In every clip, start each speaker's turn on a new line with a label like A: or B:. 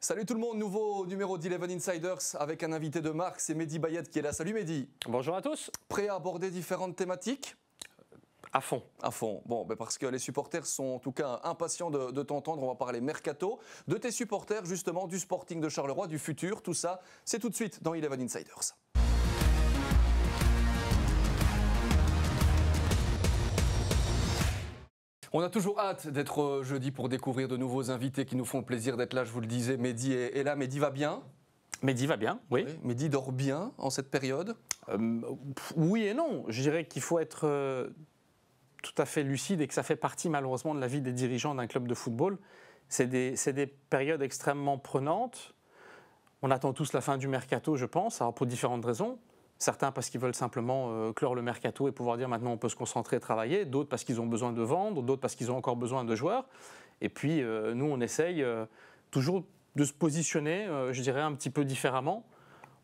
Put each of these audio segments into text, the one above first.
A: Salut tout le monde, nouveau numéro d'Eleven Insiders avec un invité de marque, c'est Mehdi Bayet qui est là. Salut Mehdi. Bonjour à tous. Prêt à aborder différentes thématiques euh, à fond. À fond. Bon, ben parce que les supporters sont en tout cas impatients de t'entendre. On va parler mercato, de tes supporters, justement, du Sporting de Charleroi, du futur. Tout ça, c'est tout de suite dans Eleven Insiders. On a toujours hâte d'être euh, jeudi pour découvrir de nouveaux invités qui nous font plaisir d'être là, je vous le disais. Mehdi est, là, Mehdi va bien Mehdi va bien, oui. Mehdi dort bien en cette période
B: euh, Oui et non. Je dirais qu'il faut être euh, tout à fait lucide et que ça fait partie malheureusement de la vie des dirigeants d'un club de football. C'est des, périodes extrêmement prenantes. On attend tous la fin du mercato, je pense, hein, pour différentes raisons. Certains parce qu'ils veulent simplement euh, clore le mercato et pouvoir dire maintenant on peut se concentrer et travailler, d'autres parce qu'ils ont besoin de vendre, d'autres parce qu'ils ont encore besoin de joueurs. Et puis euh, nous, on essaye euh, toujours de se positionner, je dirais, un petit peu différemment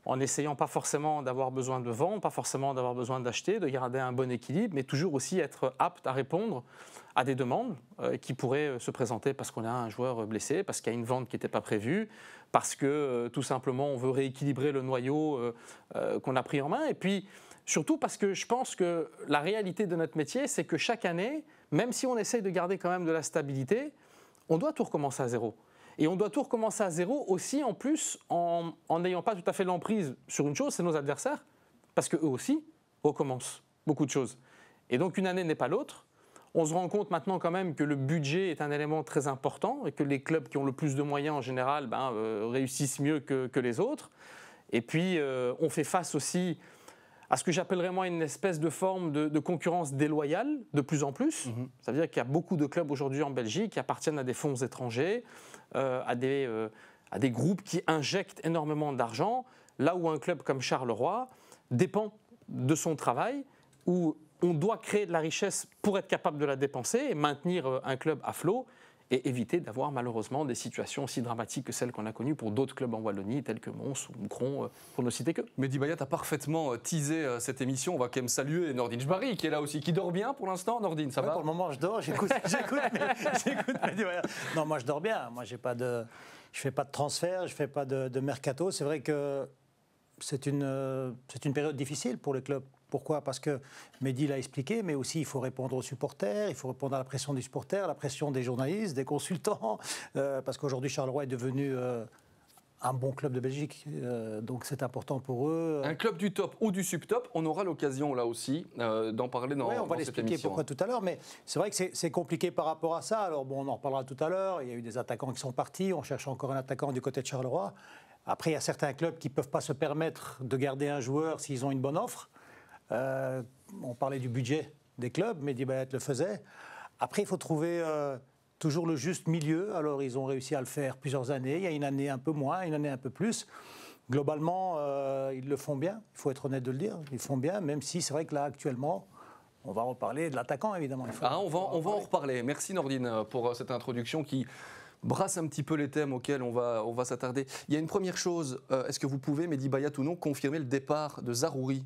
B: en essayant pas forcément d'avoir besoin de vendre, pas forcément d'avoir besoin d'acheter, de garder un bon équilibre, mais toujours aussi être apte à répondre à des demandes euh, qui pourraient euh, se présenter parce qu'on a un joueur blessé, parce qu'il y a une vente qui n'était pas prévue, parce que euh, tout simplement on veut rééquilibrer le noyau qu'on a pris en main, et puis surtout parce que je pense que la réalité de notre métier, c'est que chaque année, même si on essaye de garder quand même de la stabilité, on doit tout recommencer à zéro. Et on doit tout recommencer à zéro aussi, en plus, en n'ayant pas tout à fait l'emprise sur une chose, c'est nos adversaires, parce qu'eux aussi recommencent beaucoup de choses. Et donc une année n'est pas l'autre. On se rend compte maintenant quand même que le budget est un élément très important et que les clubs qui ont le plus de moyens en général ben, euh, réussissent mieux que, les autres. Et puis euh, on fait face aussi à ce que j'appellerais moi une espèce de forme de, concurrence déloyale de plus en plus. cest mhm. Ça veut dire qu'il y a beaucoup de clubs aujourd'hui en Belgique qui appartiennent à des fonds étrangers, euh, à, des, euh, à des groupes qui injectent énormément d'argent, là où un club comme Charleroi dépend de son travail, où on doit créer de la richesse pour être capable de la dépenser et maintenir euh, un club à flot et éviter d'avoir malheureusement des situations aussi dramatiques que celles qu'on a connues pour d'autres clubs en Wallonie, tels que Mons ou Moucron, euh, pour ne citer que. Mehdi Bayat a parfaitement euh,
A: teasé euh, cette émission. On va quand même saluer Nordine Jbari, qui est là aussi, qui dort bien pour l'instant. Nordine, ça va Pour
C: le moment, je dors, j'écoute, j'écoute, j'écoute Non, moi, je dors bien. Moi, j'ai pas de, je fais pas de transfert, je fais pas de, de mercato. C'est vrai que c'est une, c'est une période difficile pour les clubs pourquoi Parce que Mehdi l'a expliqué, mais aussi il faut répondre aux supporters, il faut répondre à la pression des supporters, la pression des journalistes, des consultants, euh, parce qu'aujourd'hui Charleroi est devenu... Euh, un bon club de Belgique, euh, donc c'est important pour eux.
A: Un club du top ou du sub-top, on aura l'occasion là aussi d'en parler dans, cette émission. On va l'expliquer pourquoi
C: tout à l'heure, mais c'est vrai que c'est compliqué par rapport à ça. Alors bon, on en reparlera tout à l'heure. Il y a eu des attaquants qui sont partis, on cherche encore un attaquant du côté de Charleroi. Après, il y a certains clubs qui ne peuvent pas se permettre de garder un joueur s'ils ont une bonne offre. Euh, on parlait du budget des clubs, Mehdi Bayat le faisait. Après, il faut trouver euh, toujours le juste milieu. Alors, ils ont réussi à le faire plusieurs années. Il y a une année un peu moins, une année un peu plus. Globalement, euh, ils le font bien. Il faut être honnête de le dire. Ils font bien, même si c'est vrai que là, actuellement, on va en reparler de l'attaquant, évidemment.
A: ah, on va, on va en reparler. Merci, Nordine, pour cette introduction qui brasse un petit peu les thèmes auxquels on va, on va s'attarder. Il y a une première chose. Est-ce que vous pouvez, Mehdi Bayat ou non, confirmer le départ de Zarouri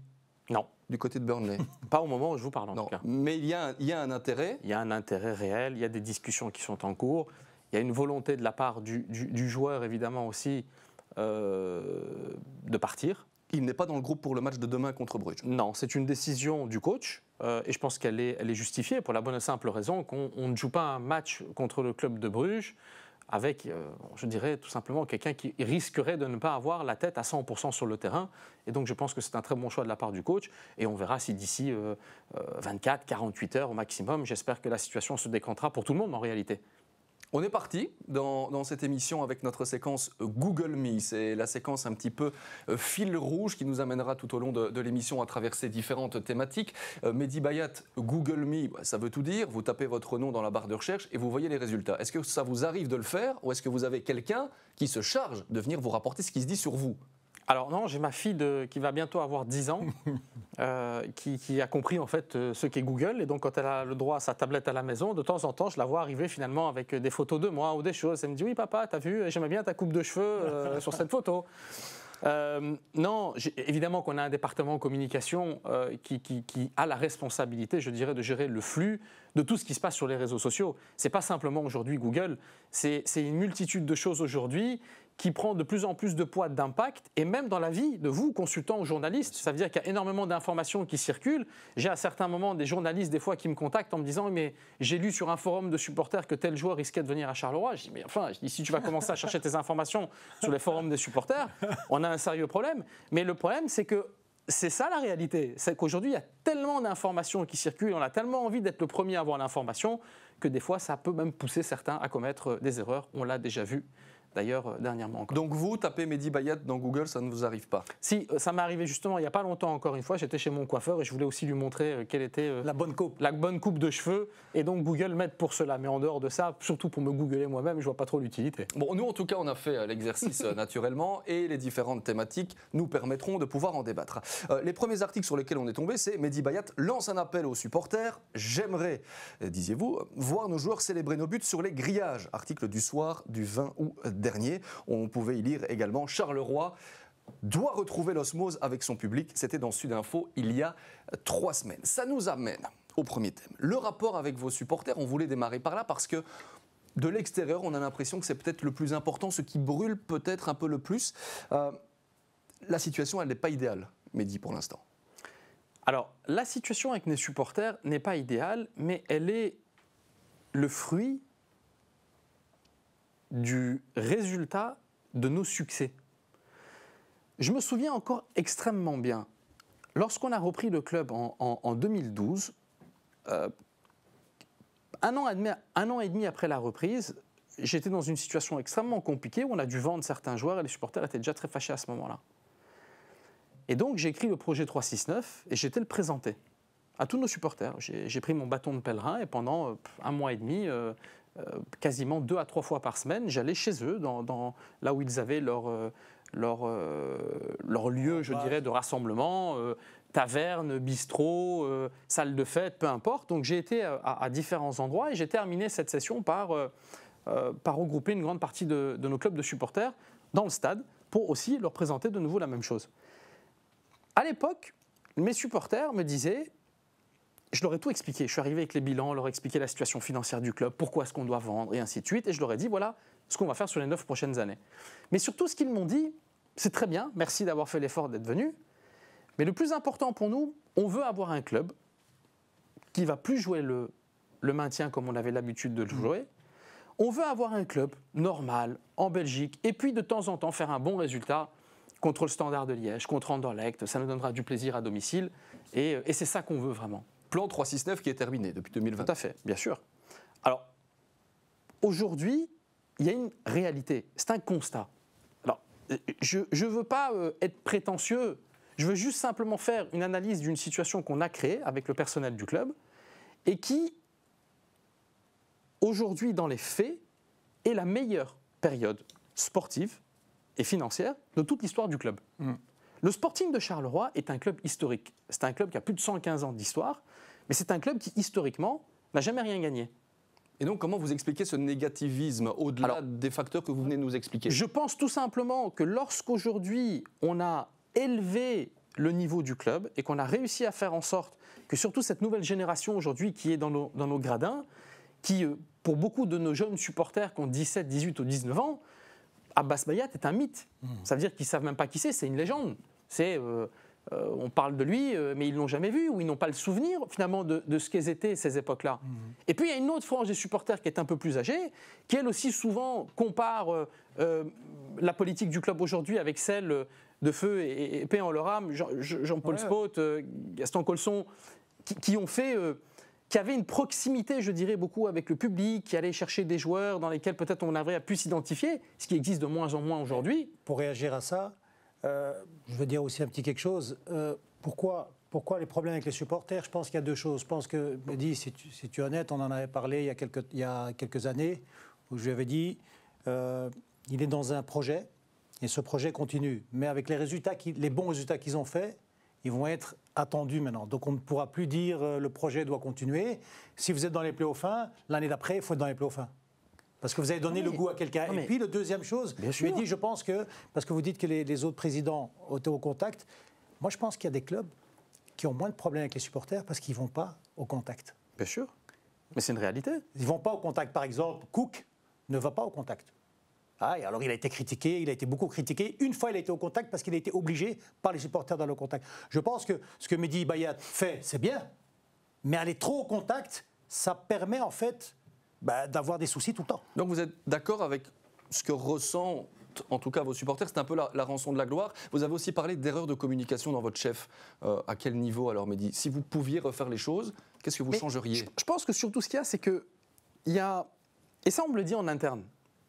B: Non du côté de Burnley. Pas au moment où je vous parle, en tout cas. Mais il y, a un, il un, intérêt. Il y a un intérêt réel, il y a des discussions qui sont en cours, il y a une volonté de la part du, joueur, évidemment, aussi, euh, de partir. Il n'est pas dans le groupe pour le match de demain contre Bruges. Non, c'est une décision du coach, euh, et je pense qu'elle elle est, justifiée, pour la bonne et simple raison qu'on ne joue pas un match contre le club de Bruges avec, euh, je dirais tout simplement, quelqu'un qui risquerait de ne pas avoir la tête à 100% sur le terrain. Et donc je pense que c'est un très bon choix de la part du coach. Et on verra si d'ici 24, euh, 48 euh, heures au maximum, j'espère que la situation se décantera pour tout le monde en réalité. On est parti dans, cette émission avec notre séquence
A: Google Me. C'est la séquence un petit peu euh, fil rouge qui nous amènera tout au long de, l'émission à traverser différentes thématiques. Euh, Mehdi Bayat, Google Me, bah, ça veut tout dire. Vous tapez votre nom dans la barre de recherche et vous voyez les résultats. Est-ce que ça vous arrive de le faire ou est-ce que vous avez quelqu'un qui se
B: charge de venir vous rapporter ce qui se dit sur vous alors non, j'ai ma fille qui va bientôt avoir 10 ans, euh, qui, a compris en fait euh, ce qu'est Google. Et donc quand elle a le droit à sa tablette à la maison, de temps en temps, je la vois arriver finalement avec euh, des photos de moi ou des choses. Elle me dit oui papa, t'as vu, j'aimais bien ta coupe de cheveux sur cette photo. non, évidemment qu'on a un département communication qui, qui, a la responsabilité, je dirais, de gérer le flux de tout ce qui se passe sur les réseaux sociaux. C'est pas simplement aujourd'hui Google, c'est une multitude de choses aujourd'hui qui prend de plus en plus de poids d'impact, et même dans la vie de vous, consultants ou journalistes. Ça veut dire qu'il y a énormément d'informations qui circulent. J'ai à certains moments des journalistes, des fois, qui me contactent en me disant Mais j'ai lu sur un forum de supporters que tel joueur risquait de venir à Charleroi. Je dis Mais enfin, si tu vas commencer à chercher tes informations sur les forums des supporters, on a un sérieux problème. Mais le problème, c'est que c'est ça la réalité. C'est qu'aujourd'hui, il y a tellement d'informations qui circulent, on a tellement envie d'être le premier à avoir l'information, que des fois, ça peut même pousser certains à commettre des erreurs. On l'a déjà vu d'ailleurs euh, dernièrement. Encore. Donc vous, tapez Mehdi Bayat dans Google, ça ne vous arrive pas Si, euh, ça m'est arrivé justement il n'y a pas longtemps encore une fois, j'étais chez mon coiffeur et je voulais aussi lui montrer euh, quelle était la bonne coupe, la bonne coupe de cheveux et donc Google m'aide pour cela, mais en dehors de ça, surtout pour me googler moi-même, je vois pas trop l'utilité.
A: Bon, nous en tout cas, on a fait l'exercice naturellement et les différentes thématiques nous permettront de pouvoir en débattre. les premiers articles sur lesquels on est tombé, c'est Mehdi Bayat lance un appel aux supporters, j'aimerais, disiez-vous, voir nos joueurs célébrer nos buts sur les grillages, article du soir du 20 ou dernier. On pouvait y lire également Charleroi doit retrouver l'osmose avec son public. C'était dans Sud Info il y a trois semaines. Ça nous amène au premier thème. Le rapport avec vos supporters, on voulait démarrer par là parce que de l'extérieur, on a l'impression que c'est peut-être le plus important, ce qui brûle peut-être un peu le plus. Euh, la situation, elle n'est pas idéale, Mehdi, pour l'instant.
B: Alors, la situation avec mes supporters n'est pas idéale, mais elle est le fruit du résultat de nos succès. Je me souviens encore extrêmement bien, lorsqu'on a repris le club en, 2012, euh, un, an et demi après la reprise, j'étais dans une situation extrêmement compliquée où on a dû vendre certains joueurs et les supporters étaient déjà très fâchés à ce moment-là. Et donc j'ai écrit le projet 369 et j'étais le présenté à tous nos supporters. J'ai pris mon bâton de pèlerin et pendant euh, un mois et demi, euh, euh, quasiment deux à trois fois par semaine, j'allais chez eux, dans, là où ils avaient leur, euh, euh, lieu, je dirais, de rassemblement, taverne, bistrot, salle de fête, peu importe. Donc j'ai été à, différents endroits et j'ai terminé cette session par, regrouper une grande partie de, de, nos clubs de supporters dans le stade pour aussi leur présenter de nouveau la même chose. À l'époque, mes supporters me disaient je leur ai tout expliqué. Je suis arrivé avec les bilans, leur ai expliqué la situation financière du club, pourquoi est-ce qu'on doit vendre et ainsi de suite. Et je leur ai dit, voilà ce qu'on va faire sur les 9 prochaines années. Mais surtout, ce qu'ils m'ont dit, c'est très bien, merci d'avoir fait l'effort d'être venu. Mais le plus important pour nous, on veut avoir un club qui va plus jouer le, maintien comme on avait l'habitude de le mmh. jouer. On veut avoir un club normal en Belgique et puis de temps en temps faire un bon résultat contre le Standard de Liège, contre Anderlecht. Ça nous donnera du plaisir à domicile et c'est ça qu'on veut vraiment plan 369 qui est terminé depuis 2020. Tout à fait, bien sûr. Alors, aujourd'hui, il y a une réalité, c'est un constat. Alors, je ne veux pas euh, être prétentieux, je veux juste simplement faire une analyse d'une situation qu'on a créée avec le personnel du club et qui, aujourd'hui, dans les faits, est la meilleure période sportive et financière de toute l'histoire du club. Mm. Le Sporting de Charleroi est un club historique. C'est un club qui a plus de 115 ans d'histoire, mais c'est un club qui, historiquement, n'a jamais rien gagné. Et donc, comment vous expliquez ce négativisme au-delà des facteurs que vous venez de nous expliquer Je pense tout simplement que lorsqu'aujourd'hui, on a élevé le niveau du club et qu'on a réussi à faire en sorte que surtout cette nouvelle génération aujourd'hui qui est dans nos, dans nos gradins, qui euh, pour beaucoup de nos jeunes supporters qui ont 17, 18 ou 19 ans, Abbas Bayat est un mythe. Hmm. Ça veut dire qu'ils ne savent même pas qui c'est, c'est une légende. C'est, euh, euh, on parle de lui, euh, mais ils ne l'ont jamais vu, ou ils n'ont pas le souvenir finalement de, ce qu'ils étaient ces époques-là. Hmm. Et puis il y a une autre frange des supporters qui est un peu plus âgée, qui elle aussi souvent compare la politique du club aujourd'hui avec celle de Feu et, en leur âme, Jean-Paul Spot, Gaston Colson, qui ont fait qui avait une proximité, je dirais, beaucoup avec le public, qui allait chercher des joueurs dans lesquels peut-être on avait pu s'identifier, ce qui existe de moins en moins
C: aujourd'hui. Pour réagir à ça, euh, je veux dire aussi un petit quelque chose. Euh, pourquoi, pourquoi les problèmes avec les supporters Je pense qu'il y a deux choses. Je pense que, si tu, si tu es honnête, on en avait parlé il y a quelques, quelques années, où je lui avais dit, euh, il est dans un projet, et ce projet continue. Mais avec les, résultats qui, les bons résultats qu'ils ont faits, ils vont être attendu maintenant. Donc on ne pourra plus dire euh, le projet doit continuer. Si vous êtes dans les playoffs l'année d'après, il faut être dans les playoffs Parce que vous avez donné le goût à quelqu'un. Et puis, la deuxième chose, je lui ai dit, je pense que, parce que vous dites que les, autres présidents étaient au contact, moi je pense qu'il y a des clubs qui ont moins de problèmes avec les supporters parce qu'ils ne vont pas au contact. Bien sûr. Mais c'est une réalité. Ils ne vont pas au contact. Par exemple, Cook ne va pas au contact. Ah, alors il a été critiqué, il a été beaucoup critiqué. Une fois, il a été au contact parce qu'il a été obligé par les supporters d'aller au contact. Je pense que ce que Mehdi Bayat fait, c'est bien, mais aller trop au contact, ça permet en fait bah, d'avoir des soucis tout le temps. Donc vous êtes d'accord avec ce que ressent en
A: tout cas vos supporters, c'est un peu la, rançon de la gloire. Vous avez aussi parlé d'erreurs de communication dans votre chef. Euh, à quel
B: niveau alors, Mehdi Si vous pouviez refaire les choses, qu'est-ce que vous changeriez je, pense que surtout ce qu'il y a, c'est que y a, et ça on me le dit en interne,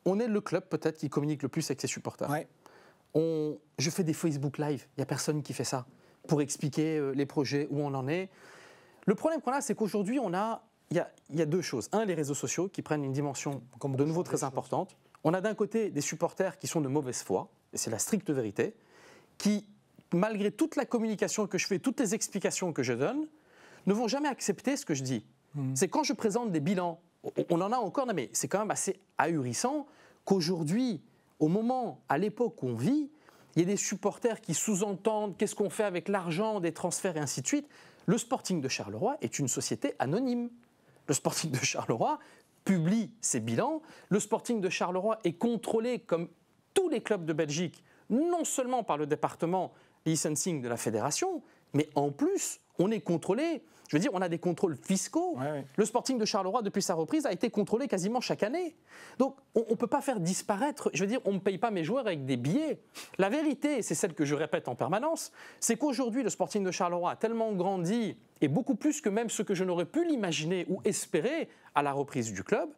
B: on est le club peut-être qui communique le plus avec ses supporters. je fais des Facebook Live, il n'y a personne qui fait ça, pour expliquer euh, les projets, où on en est. Le problème qu'on a, c'est qu'aujourd'hui, on a, il y, a, deux choses. Un, les réseaux sociaux qui prennent une dimension de nouveau très importante. On a d'un côté des supporters qui sont de mauvaise foi, et c'est la stricte vérité, qui, malgré toute la communication que je fais, toutes les explications que je donne, ne vont jamais accepter ce que je dis. Hmm. C'est quand je présente des bilans on en a encore, mais c'est quand même assez ahurissant qu'aujourd'hui, au moment, à l'époque où on vit, il y a des supporters qui sous-entendent qu'est-ce qu'on fait avec l'argent des transferts et ainsi de suite. Le Sporting de Charleroi est une société anonyme. Le Sporting de Charleroi publie ses bilans. Le Sporting de Charleroi est contrôlé comme tous les clubs de Belgique, non seulement par le département licensing de la fédération, mais en plus, on est contrôlé je veux dire, on a des contrôles fiscaux. Le Sporting de Charleroi, depuis sa reprise, a été contrôlé quasiment chaque année. Donc, on ne peut pas faire disparaître. Je veux dire, on ne paye pas mes joueurs avec des billets. La vérité, c'est celle que je répète en permanence, c'est qu'aujourd'hui, le Sporting de Charleroi a tellement grandi et beaucoup plus que même ce que je n'aurais pu l'imaginer ou espérer à la reprise du club,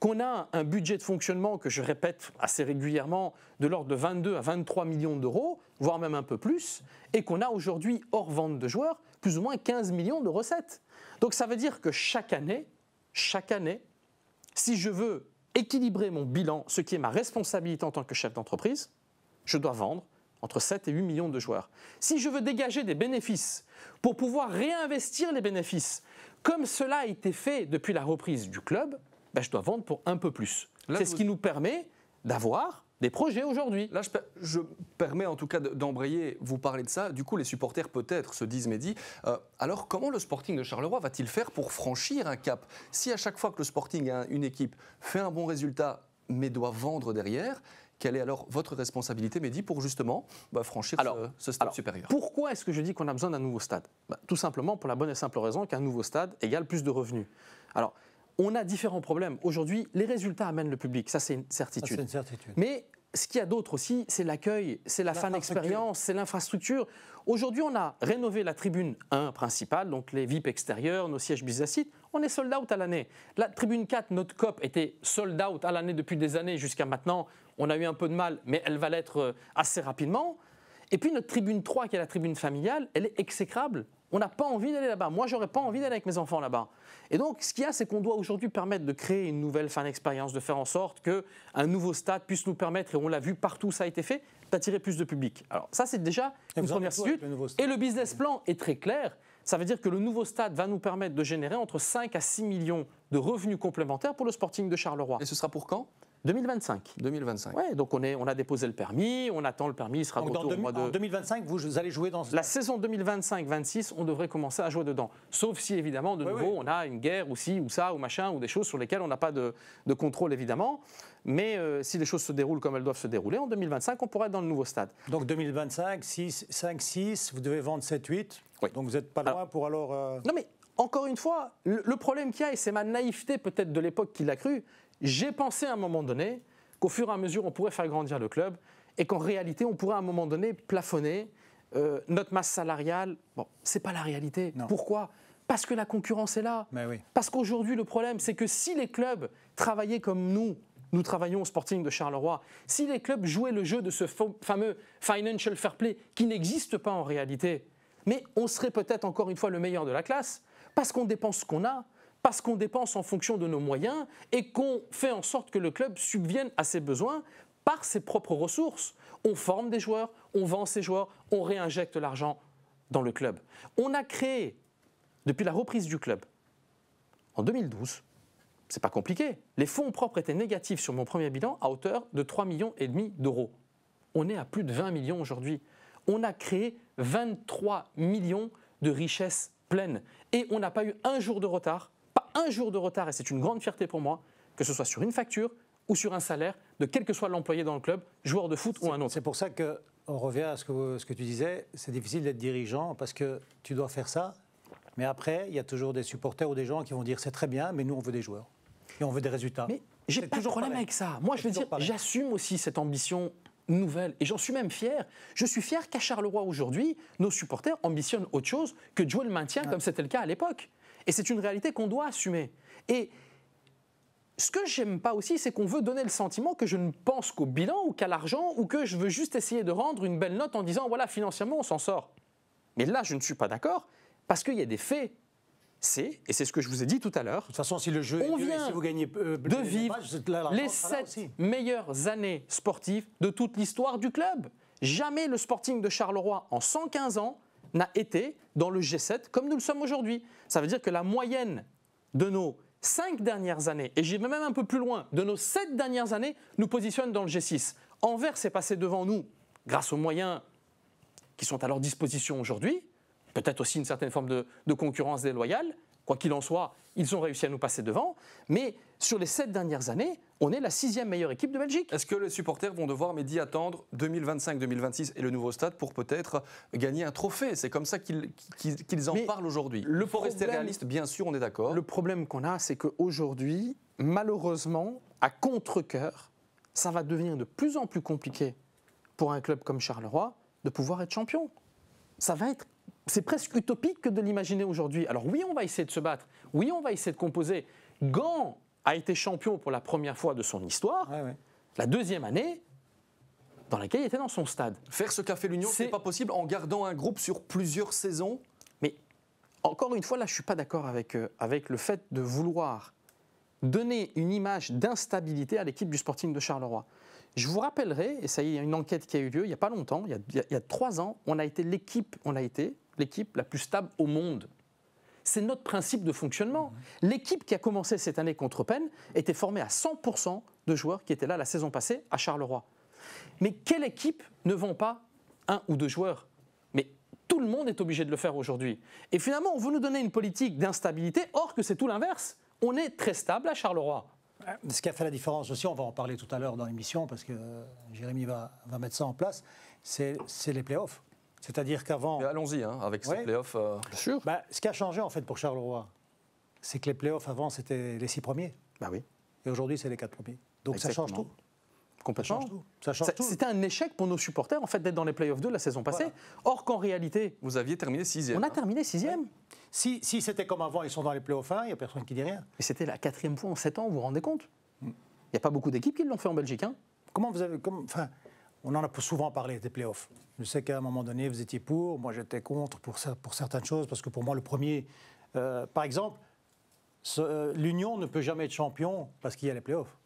B: qu'on a un budget de fonctionnement que je répète assez régulièrement de l'ordre de 22 à 23 millions d'euros, voire même un peu plus, et qu'on a aujourd'hui, hors vente de joueurs, plus ou moins 15 millions de recettes. Donc ça veut dire que chaque année, chaque année, si je veux équilibrer mon bilan, ce qui est ma responsabilité en tant que chef d'entreprise, je dois vendre entre 7 et 8 millions de joueurs. Si je veux dégager des bénéfices pour pouvoir réinvestir les bénéfices, comme cela a été fait depuis la reprise du club, ben, je dois vendre pour un peu plus. C'est ce qui nous permet d'avoir des projets aujourd'hui.
A: Là, je, permets en tout cas d'embrayer, vous parler de ça. Du coup, les supporters peut-être se disent, Mehdi, euh, alors comment le Sporting de Charleroi va-t-il faire pour franchir un cap Si à chaque fois que le Sporting, a une équipe, fait un bon résultat, mais doit vendre derrière, quelle est alors votre
B: responsabilité, Mehdi, pour justement bah, franchir ce, stade supérieur Pourquoi est-ce que je dis qu'on a besoin d'un nouveau stade bah, Tout simplement pour la bonne et simple raison qu'un nouveau stade égale plus de revenus. Alors, on a différents problèmes. Aujourd'hui, les résultats amènent le public, ça c'est une, certitude. Mais ce qu'il y a d'autre aussi, c'est l'accueil, c'est la fan expérience, c'est l'infrastructure. Aujourd'hui, on a rénové la tribune 1 principale, donc les VIP extérieurs, nos sièges business on est sold out à l'année. La tribune 4, notre COP, était sold out à l'année depuis des années jusqu'à maintenant. On a eu un peu de mal, mais elle va l'être euh, assez rapidement. Et puis notre tribune 3, qui est la tribune familiale, elle est exécrable. On n'a pas envie d'aller là-bas. Moi, j'aurais pas envie d'aller avec mes enfants là-bas. Et donc, ce qu'il y a, c'est qu'on doit aujourd'hui permettre de créer une nouvelle fan expérience, de faire en sorte que un nouveau stade puisse nous permettre, et on l'a vu partout, ça a été fait, d'attirer plus de public. Alors, ça, c'est déjà une première suite. Et le business plan est très clair. Ça veut dire que le nouveau stade va nous permettre de générer entre 5 à 6 millions de revenus complémentaires pour le Sporting de Charleroi. Et ce sera pour quand 2025. 2025. Ouais, donc on, est, on a déposé le permis, on attend le permis, il sera donc retour, mois de... En 2025, vous, allez jouer dans... La saison 2025-26, on devrait commencer à jouer dedans. Sauf si, évidemment, de nouveau, on a une guerre ou ci ou ça ou machin, ou des choses sur lesquelles on n'a pas de, de, contrôle, évidemment. Mais euh, si les choses se déroulent comme elles doivent se dérouler, en 2025,
C: on pourrait être dans le nouveau stade. Donc 2025, 6, 5, 6, vous devez vendre 7, 8. Donc vous n'êtes pas loin pour alors... Euh, non mais encore une fois, le problème qu'il y a, et c'est ma naïveté peut-être de
B: l'époque qui l'a cru, j'ai pensé à un moment donné qu'au fur et à mesure, on pourrait faire grandir le club et qu'en réalité, on pourrait à un moment donné plafonner euh, notre masse salariale. Bon, c'est pas la réalité. Pourquoi parce que la concurrence est là. Parce qu'aujourd'hui, le problème, c'est que si les clubs travaillaient comme nous, nous travaillons au Sporting de Charleroi, si les clubs jouaient le jeu de ce fameux financial fair play qui n'existe pas en réalité, mais on serait peut-être encore une fois le meilleur de la classe, parce qu'on dépense ce qu'on a, parce qu'on dépense en fonction de nos moyens et qu'on fait en sorte que le club subvienne à ses besoins par ses propres ressources. On forme des joueurs, on vend ses joueurs, on réinjecte l'argent dans le club. On a créé, depuis la reprise du club, en 2012, c'est pas compliqué, les fonds propres étaient négatifs sur mon premier bilan à hauteur de 3,5 millions d'euros. On est à plus de 20 millions aujourd'hui. On a créé 23 millions de richesses pleines et on n'a pas eu un jour de retard un jour de retard, et c'est une grande fierté pour moi, que ce soit sur une facture ou sur un salaire de quel que soit l'employé dans le club, joueur de foot ou un
C: autre. C'est pour ça que revient à ce que, ce que tu disais, c'est difficile d'être dirigeant parce que tu dois faire ça, mais après, il y a toujours des supporters ou des gens qui vont dire c'est très bien, mais nous on veut des joueurs et on veut des résultats. Mais j'ai pas de problème avec ça.
B: Moi, je veux dire, j'assume aussi cette ambition nouvelle et j'en suis même fier. Je suis fier qu'à Charleroi aujourd'hui, nos supporters ambitionnent autre chose que de jouer le maintien comme c'était le cas à l'époque. Et c'est une réalité qu'on doit assumer. Et ce que j'aime pas aussi, c'est qu'on veut donner le sentiment que je ne pense qu'au bilan ou qu'à l'argent ou que je veux juste essayer de rendre une belle note en disant voilà, financièrement, on s'en sort. Mais là, je ne suis pas d'accord parce qu'il y a des faits. C'est, et c'est ce que je vous ai dit tout à l'heure. De toute le jeu on vient vous gagnez euh,
C: de vivre les sept
B: meilleures années sportives de toute l'histoire du club. Jamais le Sporting de Charleroi, en 115 ans, n'a été dans le G7 comme nous le sommes aujourd'hui. Ça veut dire que la moyenne de nos cinq dernières années, et j'y vais même un peu plus loin, de nos sept dernières années, nous positionne dans le G6. Envers est passé devant nous grâce aux moyens qui sont à leur disposition aujourd'hui, peut-être aussi une certaine forme de concurrence déloyale. Quoi qu'il en soit, ils ont réussi à nous passer devant. Mais sur les sept dernières années, on est la sixième meilleure équipe de Belgique. Est-ce que les supporters vont devoir, Mehdi, attendre
A: 2025-2026 et le nouveau stade pour peut-être gagner un trophée C'est comme ça qu'ils
B: en parlent aujourd'hui. Le rester réaliste, bien sûr, on est d'accord. Le problème qu'on a, c'est qu'aujourd'hui, malheureusement, à contre-coeur, ça va devenir de plus en plus compliqué pour un club comme Charleroi de pouvoir être champion. Ça va être c'est presque utopique de l'imaginer aujourd'hui. Alors oui, on va essayer de se battre. Oui, on va essayer de composer. Gant a été champion pour la première fois de son histoire, la deuxième année, dans laquelle il était dans son stade. Faire ce qu'a fait l'Union, n'est pas possible en gardant un groupe sur plusieurs saisons. Mais encore une fois, là, je suis pas d'accord avec, euh, avec le fait de vouloir donner une image d'instabilité à l'équipe du Sporting de Charleroi. Je vous rappellerai, et ça y est, il y a une enquête qui a eu lieu il n'y a pas longtemps, il y a, trois ans, on a été l'équipe, on a été l'équipe la plus stable au monde. C'est notre principe de fonctionnement. L'équipe qui a commencé cette année contre Penn était formée à 100% de joueurs qui étaient là la saison passée à Charleroi. Mais quelle équipe ne vend pas un ou deux joueurs Mais tout le monde est obligé de le faire aujourd'hui. Et finalement, on veut nous donner une politique d'instabilité, or que c'est tout l'inverse. On est très stable à Charleroi.
C: Euh, ce qui a fait la différence aussi, on va en parler tout à l'heure dans l'émission, parce que euh, Jérémy va, va mettre ça en place, c'est les playoffs. C'est-à-dire qu'avant. Allons-y, hein,
A: avec ces playoffs. Euh.
C: sûr. Bah, ce qui a changé, en fait, pour Charleroi, c'est que les playoffs avant, c'était les six premiers. Bah oui. Et aujourd'hui, c'est les quatre premiers. Donc ça change tout.
B: Complètement. Ça change tout. C'était un échec pour nos supporters, en fait, d'être dans les playoffs de la saison passée. Or qu'en réalité. Vous aviez terminé sixième. On a hein. terminé sixième.
C: Si, si c'était comme avant, ils sont dans les playoffs 1, il n'y a personne qui dit rien.
B: Mais c'était la quatrième fois en sept ans, vous vous
C: rendez compte mm. Il n'y a pas beaucoup d'équipes qui l'ont fait en Belgique. Hein Comment vous avez. Comme, enfin, on en a souvent parlé des playoffs. Je sais qu'à un moment donné, vous étiez pour, moi j'étais contre pour, certaines choses, parce que pour moi, le premier. Euh, par exemple, euh, l'Union ne peut jamais être champion parce qu'il y a les playoffs.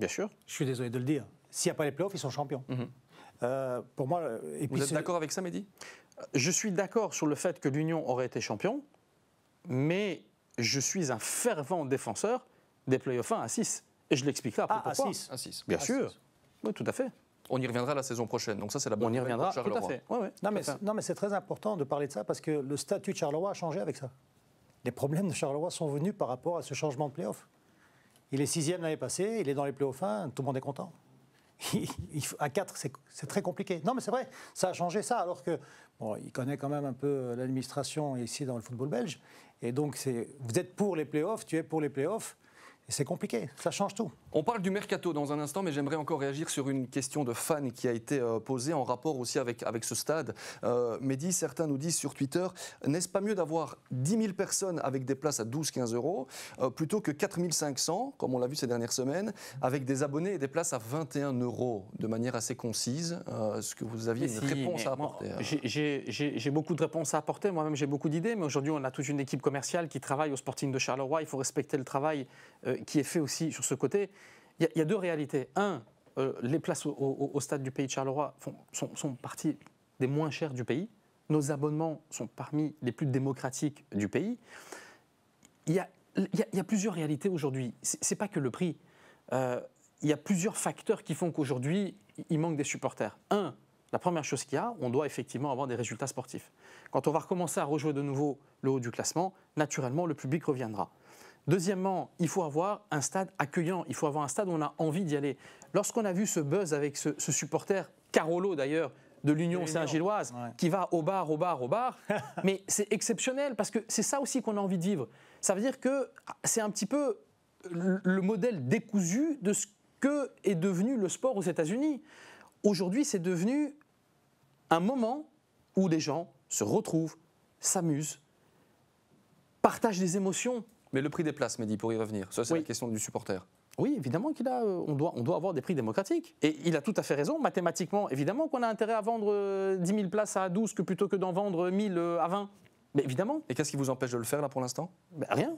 C: Bien sûr. Je suis désolé de le dire. S'il n'y a pas les playoffs, ils sont champions. Mhm. Euh, pour moi. Et Vous êtes d'accord
B: avec ça, Mehdi Je suis d'accord sur le fait que l'Union aurait été champion, mais je suis un fervent défenseur des playoffs 1 à 6. Et je l'expliquerai après ah, pourquoi. À 6. À 6. Bien sûr. Oui, tout à fait. On y reviendra la saison
A: prochaine. Donc ça, c'est la bonne On y reviendra, Charleroi. non, mais,
C: non, mais c'est très important de parler de ça parce que le statut de Charleroi a changé avec ça. Les problèmes de Charleroi sont venus par rapport à ce changement de play-off. Il est sixième l'année passée, il est dans les playoffs 1, tout le monde est content. à 4, c'est très compliqué. Non, mais c'est vrai, ça a changé ça, alors que bon, il connaît quand même un peu l'administration ici dans le football belge. Et donc, vous êtes pour les playoffs, tu es pour les playoffs, et c'est compliqué, ça change tout.
A: On parle du mercato dans un instant, mais j'aimerais encore réagir sur une question de fan qui a été euh, posée en rapport aussi avec, avec ce stade. Euh, Mehdi, certains nous disent sur Twitter, n'est-ce pas mieux d'avoir 10 000 personnes avec des places à 12-15 euros euh, plutôt que 4 500, comme on l'a vu ces dernières semaines, avec des abonnés et des places à 21 euros, de manière assez concise euh, Est-ce que vous
B: aviez une réponse à apporter J'ai beaucoup de réponses à apporter, moi-même j'ai beaucoup d'idées, mais aujourd'hui on a toute une équipe commerciale qui travaille au Sporting de Charleroi, il faut respecter le travail qui est fait aussi sur ce côté. Il y, a deux réalités. Un, euh, les places au, stade du pays de Charleroi sont, sont des moins chères du pays. Nos abonnements sont parmi les plus démocratiques du pays. Il y a, plusieurs réalités aujourd'hui. C'est pas que le prix. Euh, il y a plusieurs facteurs qui font qu'aujourd'hui, il manque des supporters. Un, la première chose qu'il y a, on doit effectivement avoir des résultats sportifs. Quand on va recommencer à rejouer de nouveau le haut du classement, naturellement, le public reviendra. Deuxièmement, il faut avoir un stade accueillant, il faut avoir un stade où on a envie d'y aller. Lorsqu'on a vu ce buzz avec ce, supporter, Carolo d'ailleurs, de l'Union Saint-Gilloise, qui va au bar, au bar, au bar, mais c'est exceptionnel parce que c'est ça aussi qu'on a envie de vivre. Ça veut dire que c'est un petit peu le modèle décousu de ce que est devenu le sport aux États-Unis. Aujourd'hui, c'est devenu un moment où des gens se retrouvent, s'amusent, partagent des émotions. Mais le prix des places, Mehdi, pour y revenir, ça c'est la question du supporter. Oui, évidemment qu'il a, euh, on doit, on doit avoir des prix démocratiques. Et il a tout à fait raison, mathématiquement, évidemment qu'on a intérêt à vendre 10 euh, 000 places à 12 que plutôt que d'en vendre 1000 euh, à 20. Mais évidemment. Et qu'est-ce qui vous empêche de le faire là pour l'instant ben, Rien.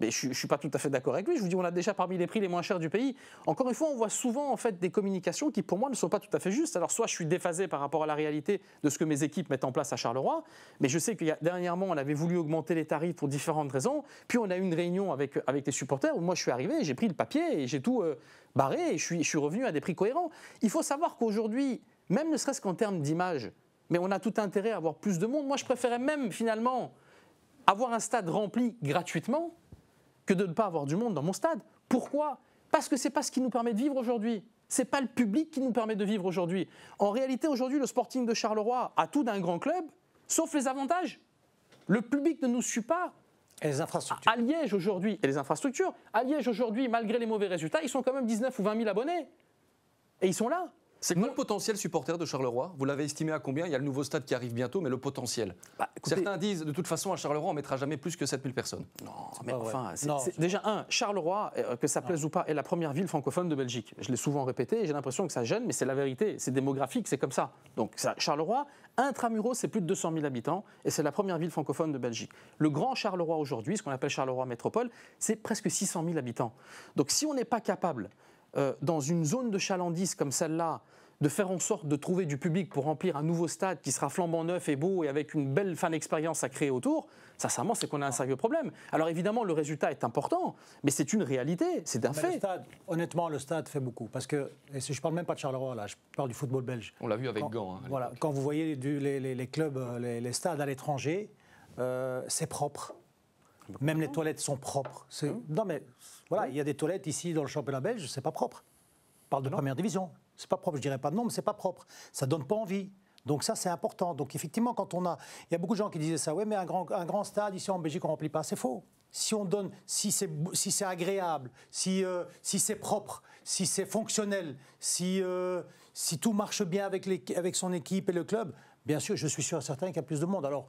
B: Mais je ne suis pas tout à fait d'accord avec lui. Je vous dis, on a déjà parmi les prix les moins chers du pays. Encore une fois, on voit souvent en fait des communications qui, pour moi, ne sont pas tout à fait justes. Alors, soit je suis déphasé par rapport à la réalité de ce que mes équipes mettent en place à Charleroi, mais je sais a dernièrement, on avait voulu augmenter les tarifs pour différentes raisons. Puis on a eu une réunion avec, avec les supporters où moi, je suis arrivé, j'ai pris le papier et j'ai tout euh, barré et je suis, je suis revenu à des prix cohérents. Il faut savoir qu'aujourd'hui, même ne serait-ce qu'en termes d'image, mais on a tout intérêt à avoir plus de monde. Moi, je préférais même finalement avoir un stade rempli gratuitement que de ne pas avoir du monde dans mon stade. Pourquoi Parce que ce n'est pas ce qui nous permet de vivre aujourd'hui. Ce n'est pas le public qui nous permet de vivre aujourd'hui. En réalité, aujourd'hui, le Sporting de Charleroi a tout d'un grand club, sauf les avantages. Le public ne nous suit pas. Et les infrastructures. À Liège aujourd'hui, et les infrastructures, à Liège aujourd'hui, malgré les mauvais résultats, ils sont quand même 19 ou 20 000 abonnés. Et ils sont là. C'est quoi le potentiel
A: supporter de Charleroi Vous l'avez estimé à combien Il y a le nouveau stade qui arrive bientôt, mais le potentiel. Bah, Certains disent, de toute façon, à Charleroi, on mettra jamais plus que 7000 personnes. Non, mais
B: enfin, c'est, déjà un, Charleroi, euh, que ça plaise ou pas, est la première ville francophone de Belgique. Je l'ai souvent répété et j'ai l'impression que ça gêne, mais c'est la vérité. C'est démographique, c'est comme ça. Donc ça, Charleroi, intramuros, c'est plus de 200 000 habitants et c'est la première ville francophone de Belgique. Le grand Charleroi aujourd'hui, ce qu'on appelle Charleroi Métropole, c'est presque 600 000 habitants. Donc si on n'est pas capable euh, dans une zone de chalandise comme celle-là, de faire en sorte de trouver du public pour remplir un nouveau stade qui sera flambant neuf et beau et avec une belle fan expérience à créer autour, sincèrement, c'est qu'on a un sérieux problème. Alors évidemment, le résultat est important, mais c'est une réalité, c'est un fait. Le
C: stade, honnêtement, le stade fait beaucoup. Parce que, et si parle même pas de Charleroi, là, je parle du football belge.
A: On l'a vu avec quand, Gant. Hein,
C: voilà, quand vous voyez les, clubs, euh, les, stades à l'étranger, euh, c'est propre. Même les toilettes sont propres. Hein non, mais voilà, il y a des toilettes ici dans le championnat belge, c'est pas propre. On parle de première division, c'est pas propre. Je dirais pas de nom, mais c'est pas propre. Ça donne pas envie. Donc ça, c'est important. Donc effectivement, quand on a, il y a beaucoup de gens qui disaient ça. Oui, mais un grand, un grand stade ici en Belgique, on remplit pas. C'est faux. Si on donne, si c'est si agréable, si euh, si c'est propre, si c'est fonctionnel, si euh, si tout marche bien avec les, avec son équipe et le club, bien sûr, je suis sûr et certain qu'il y a plus de monde. Alors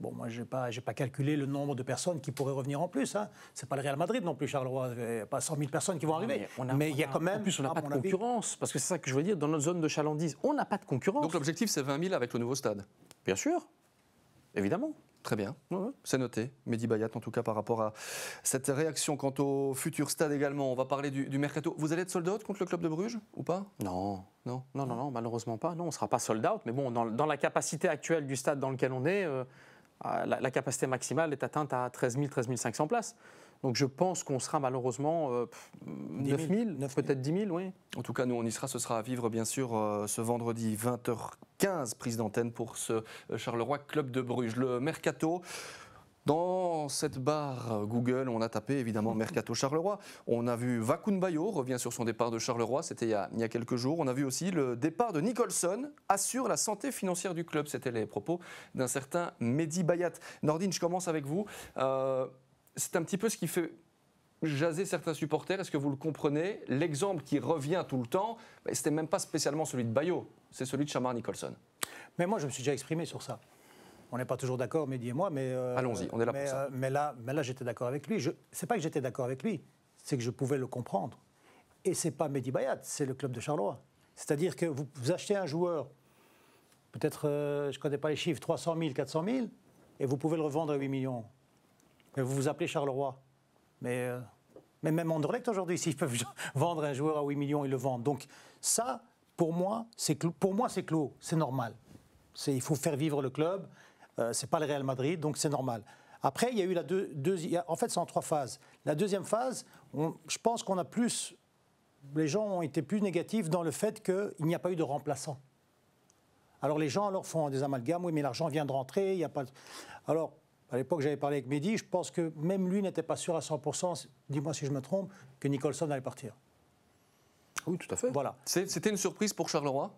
C: bon, moi, je n'ai pas, calculé le nombre de personnes qui pourraient revenir en plus. Hein. Ce n'est pas le Real Madrid non plus, Charleroi. Il n'y a pas 100 000 personnes qui vont arriver. mais, il y a, quand même. En plus, on n'a pas de concurrence.
B: Parce que c'est ça que je veux dire. Dans notre zone de chalandise, on n'a pas de concurrence. Donc l'objectif, c'est 20 000 avec le nouveau stade Bien sûr. Évidemment. Très bien,
A: c'est noté. Mehdi Bayat, en tout cas, par rapport à cette réaction. Quant au futur stade également,
B: on va parler du, mercato. Vous allez être sold out contre le club de Bruges ou
A: pas Non.
B: Non. non, non, malheureusement pas. Non, on ne sera pas sold out. Mais bon, dans, la capacité actuelle du stade dans lequel on est, euh, la, la, capacité maximale est atteinte à 13 000, 13 500 places. Donc je pense qu'on sera malheureusement 9 euh, 000, peut-être 10 000, oui. En tout cas, nous, on y sera. Ce sera à vivre, bien sûr, euh, ce vendredi
A: 20h15, prise d'antenne pour ce euh, Charleroi Club de Bruges. Le Mercato. Dans cette barre Google, on a tapé évidemment Mercato Charleroi. On a vu Vakun Bayo revient sur son départ de Charleroi, c'était il, y a quelques jours. On a vu aussi le départ de Nicholson assure la santé financière du club. C'était les propos d'un certain Mehdi Bayat. Nordine, je commence avec vous c'est un petit peu ce qui fait jaser certains supporters. Est-ce que vous le comprenez L'exemple qui revient tout le temps, ce bah, c'était même pas spécialement celui de Bayo, c'est celui de Shamar Nicholson.
C: Mais moi, je me suis déjà exprimé sur ça. On n'est pas toujours d'accord, Mehdi et moi, mais. Euh, Allons-y, on est là pour ça. Euh, mais là, j'étais d'accord avec lui. Je... n'est pas que j'étais d'accord avec lui, c'est que je pouvais le comprendre. Et c'est pas Mehdi Bayat, c'est le club de Charleroi. C'est-à-dire que vous, achetez un joueur, peut-être, euh, je ne connais pas les chiffres, 300 000, 400 000, et vous pouvez le revendre à 8 millions. Vous vous appelez Charleroi, mais, euh, mais même Anderlecht aujourd'hui, s'ils peuvent vendre un joueur à 8 millions, ils le vendent. Donc ça, pour moi, c'est clos. Pour moi, c'est clos, c'est normal. il faut faire vivre le club. Ce euh, c'est pas le Real Madrid, donc c'est normal. Après, il y a eu la deux, deux en fait, c'est en trois phases. La deuxième phase, je pense qu'on a plus, les gens ont été plus négatifs dans le fait qu'il n'y a pas eu de remplaçant. Alors les gens alors font des amalgames, oui, mais l'argent vient de rentrer, il n'y a pas. Alors à l'époque, j'avais parlé avec Mehdi, je pense que même lui n'était pas sûr à 100%, dis-moi si je me trompe, que Nicholson allait partir. Ah oui, tout à fait. Voilà. C'était une surprise pour Charleroi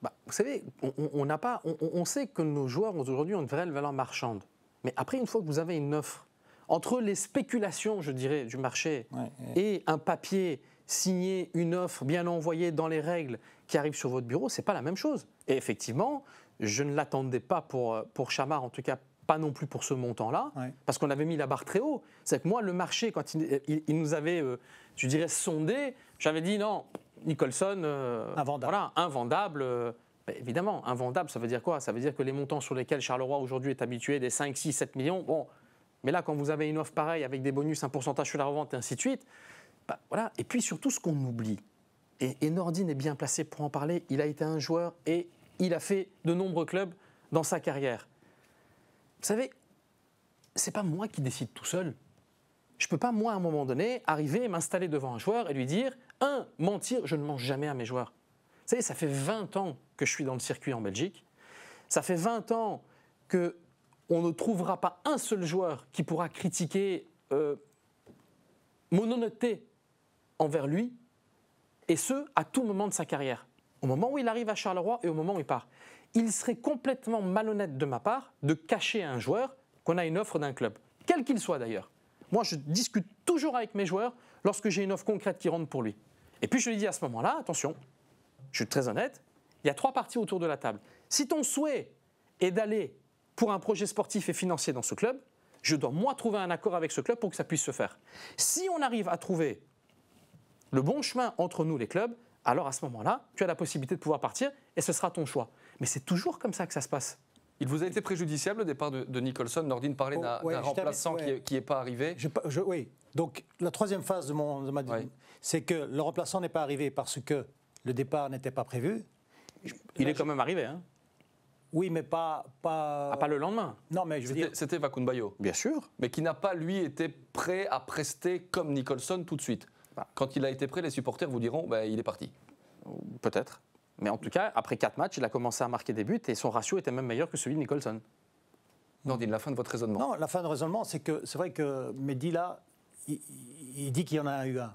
B: bah, Vous savez, on, on, pas, on, sait que nos joueurs aujourd'hui ont une vraie valeur marchande. Mais après, une fois que vous avez une offre, entre les spéculations, je dirais, du marché et... un papier signé, une offre bien envoyée dans les règles qui arrive sur votre bureau, c'est pas la même chose. Et effectivement, je ne l'attendais pas pour, euh, pour Chamar, en tout cas pas non plus pour ce montant-là, parce qu'on avait mis la barre très haut. C'est que moi, le marché, quand il, nous avait, euh, je dirais, sondé, j'avais dit non, Nicholson, euh, invendable. Voilà, invendable euh, bah, évidemment, invendable, ça veut dire quoi Ça veut dire que les montants sur lesquels Charleroi aujourd'hui est habitué, des 5, 6, 7 millions, bon, mais là, quand vous avez une offre pareille avec des bonus, un pourcentage sur la revente et ainsi de suite, bah, voilà. Et puis surtout, ce qu'on oublie, et, et est bien placé pour en parler, il a été un joueur et il a fait de nombreux clubs dans sa carrière. Vous savez, c'est pas moi qui décide tout seul. Je peux pas, moi, à un moment donné, arriver et m'installer devant un joueur et lui dire un, mentir, je ne mange jamais à mes joueurs. Vous savez, ça fait 20 ans que je suis dans le circuit en Belgique. Ça fait 20 ans que on ne trouvera pas un seul joueur qui pourra critiquer euh, mon honnêteté envers lui, et ce, à tout moment de sa carrière. Au moment où il arrive à Charleroi et au moment où il part il serait complètement malhonnête de ma part de cacher à un joueur qu'on a une offre d'un club, quel qu'il soit d'ailleurs. Moi, je discute toujours avec mes joueurs lorsque j'ai une offre concrète qui rentre pour lui. Et puis je lui dis à ce moment-là, attention, je suis très honnête, il y a trois parties autour de la table. Si ton souhait est d'aller pour un projet sportif et financier dans ce club, je dois moi trouver un accord avec ce club pour que ça puisse se faire. Si on arrive à trouver le bon chemin entre nous les clubs, alors à ce moment-là, tu as la possibilité de pouvoir partir et ce sera ton choix. Mais c'est toujours comme ça que ça se passe. Il vous a été préjudiciable le départ de, Nicholson. Nordine
A: parlait oh, d'un remplaçant
C: qui n'est pas arrivé. oui. Donc la troisième phase de, mon, ma c'est que le remplaçant n'est pas arrivé parce que le départ n'était pas prévu. il est quand même arrivé. Hein. Oui, mais pas pas. Ah, pas le lendemain. Non, mais je veux dire. C'était Vakunbayo.
A: Bien sûr. Mais qui n'a pas lui été prêt à prester comme Nicholson tout de suite. Ah.
B: Quand il a été prêt, les supporters vous diront, ben, il est parti. Peut-être. Mais en tout cas, après quatre matchs, il a commencé à marquer des buts et son ratio était même meilleur que celui de Nicholson. Non, la fin de votre raisonnement. Non, la
C: fin de raisonnement, c'est que c'est vrai que Mehdi, là, il, il dit qu'il y en a eu un.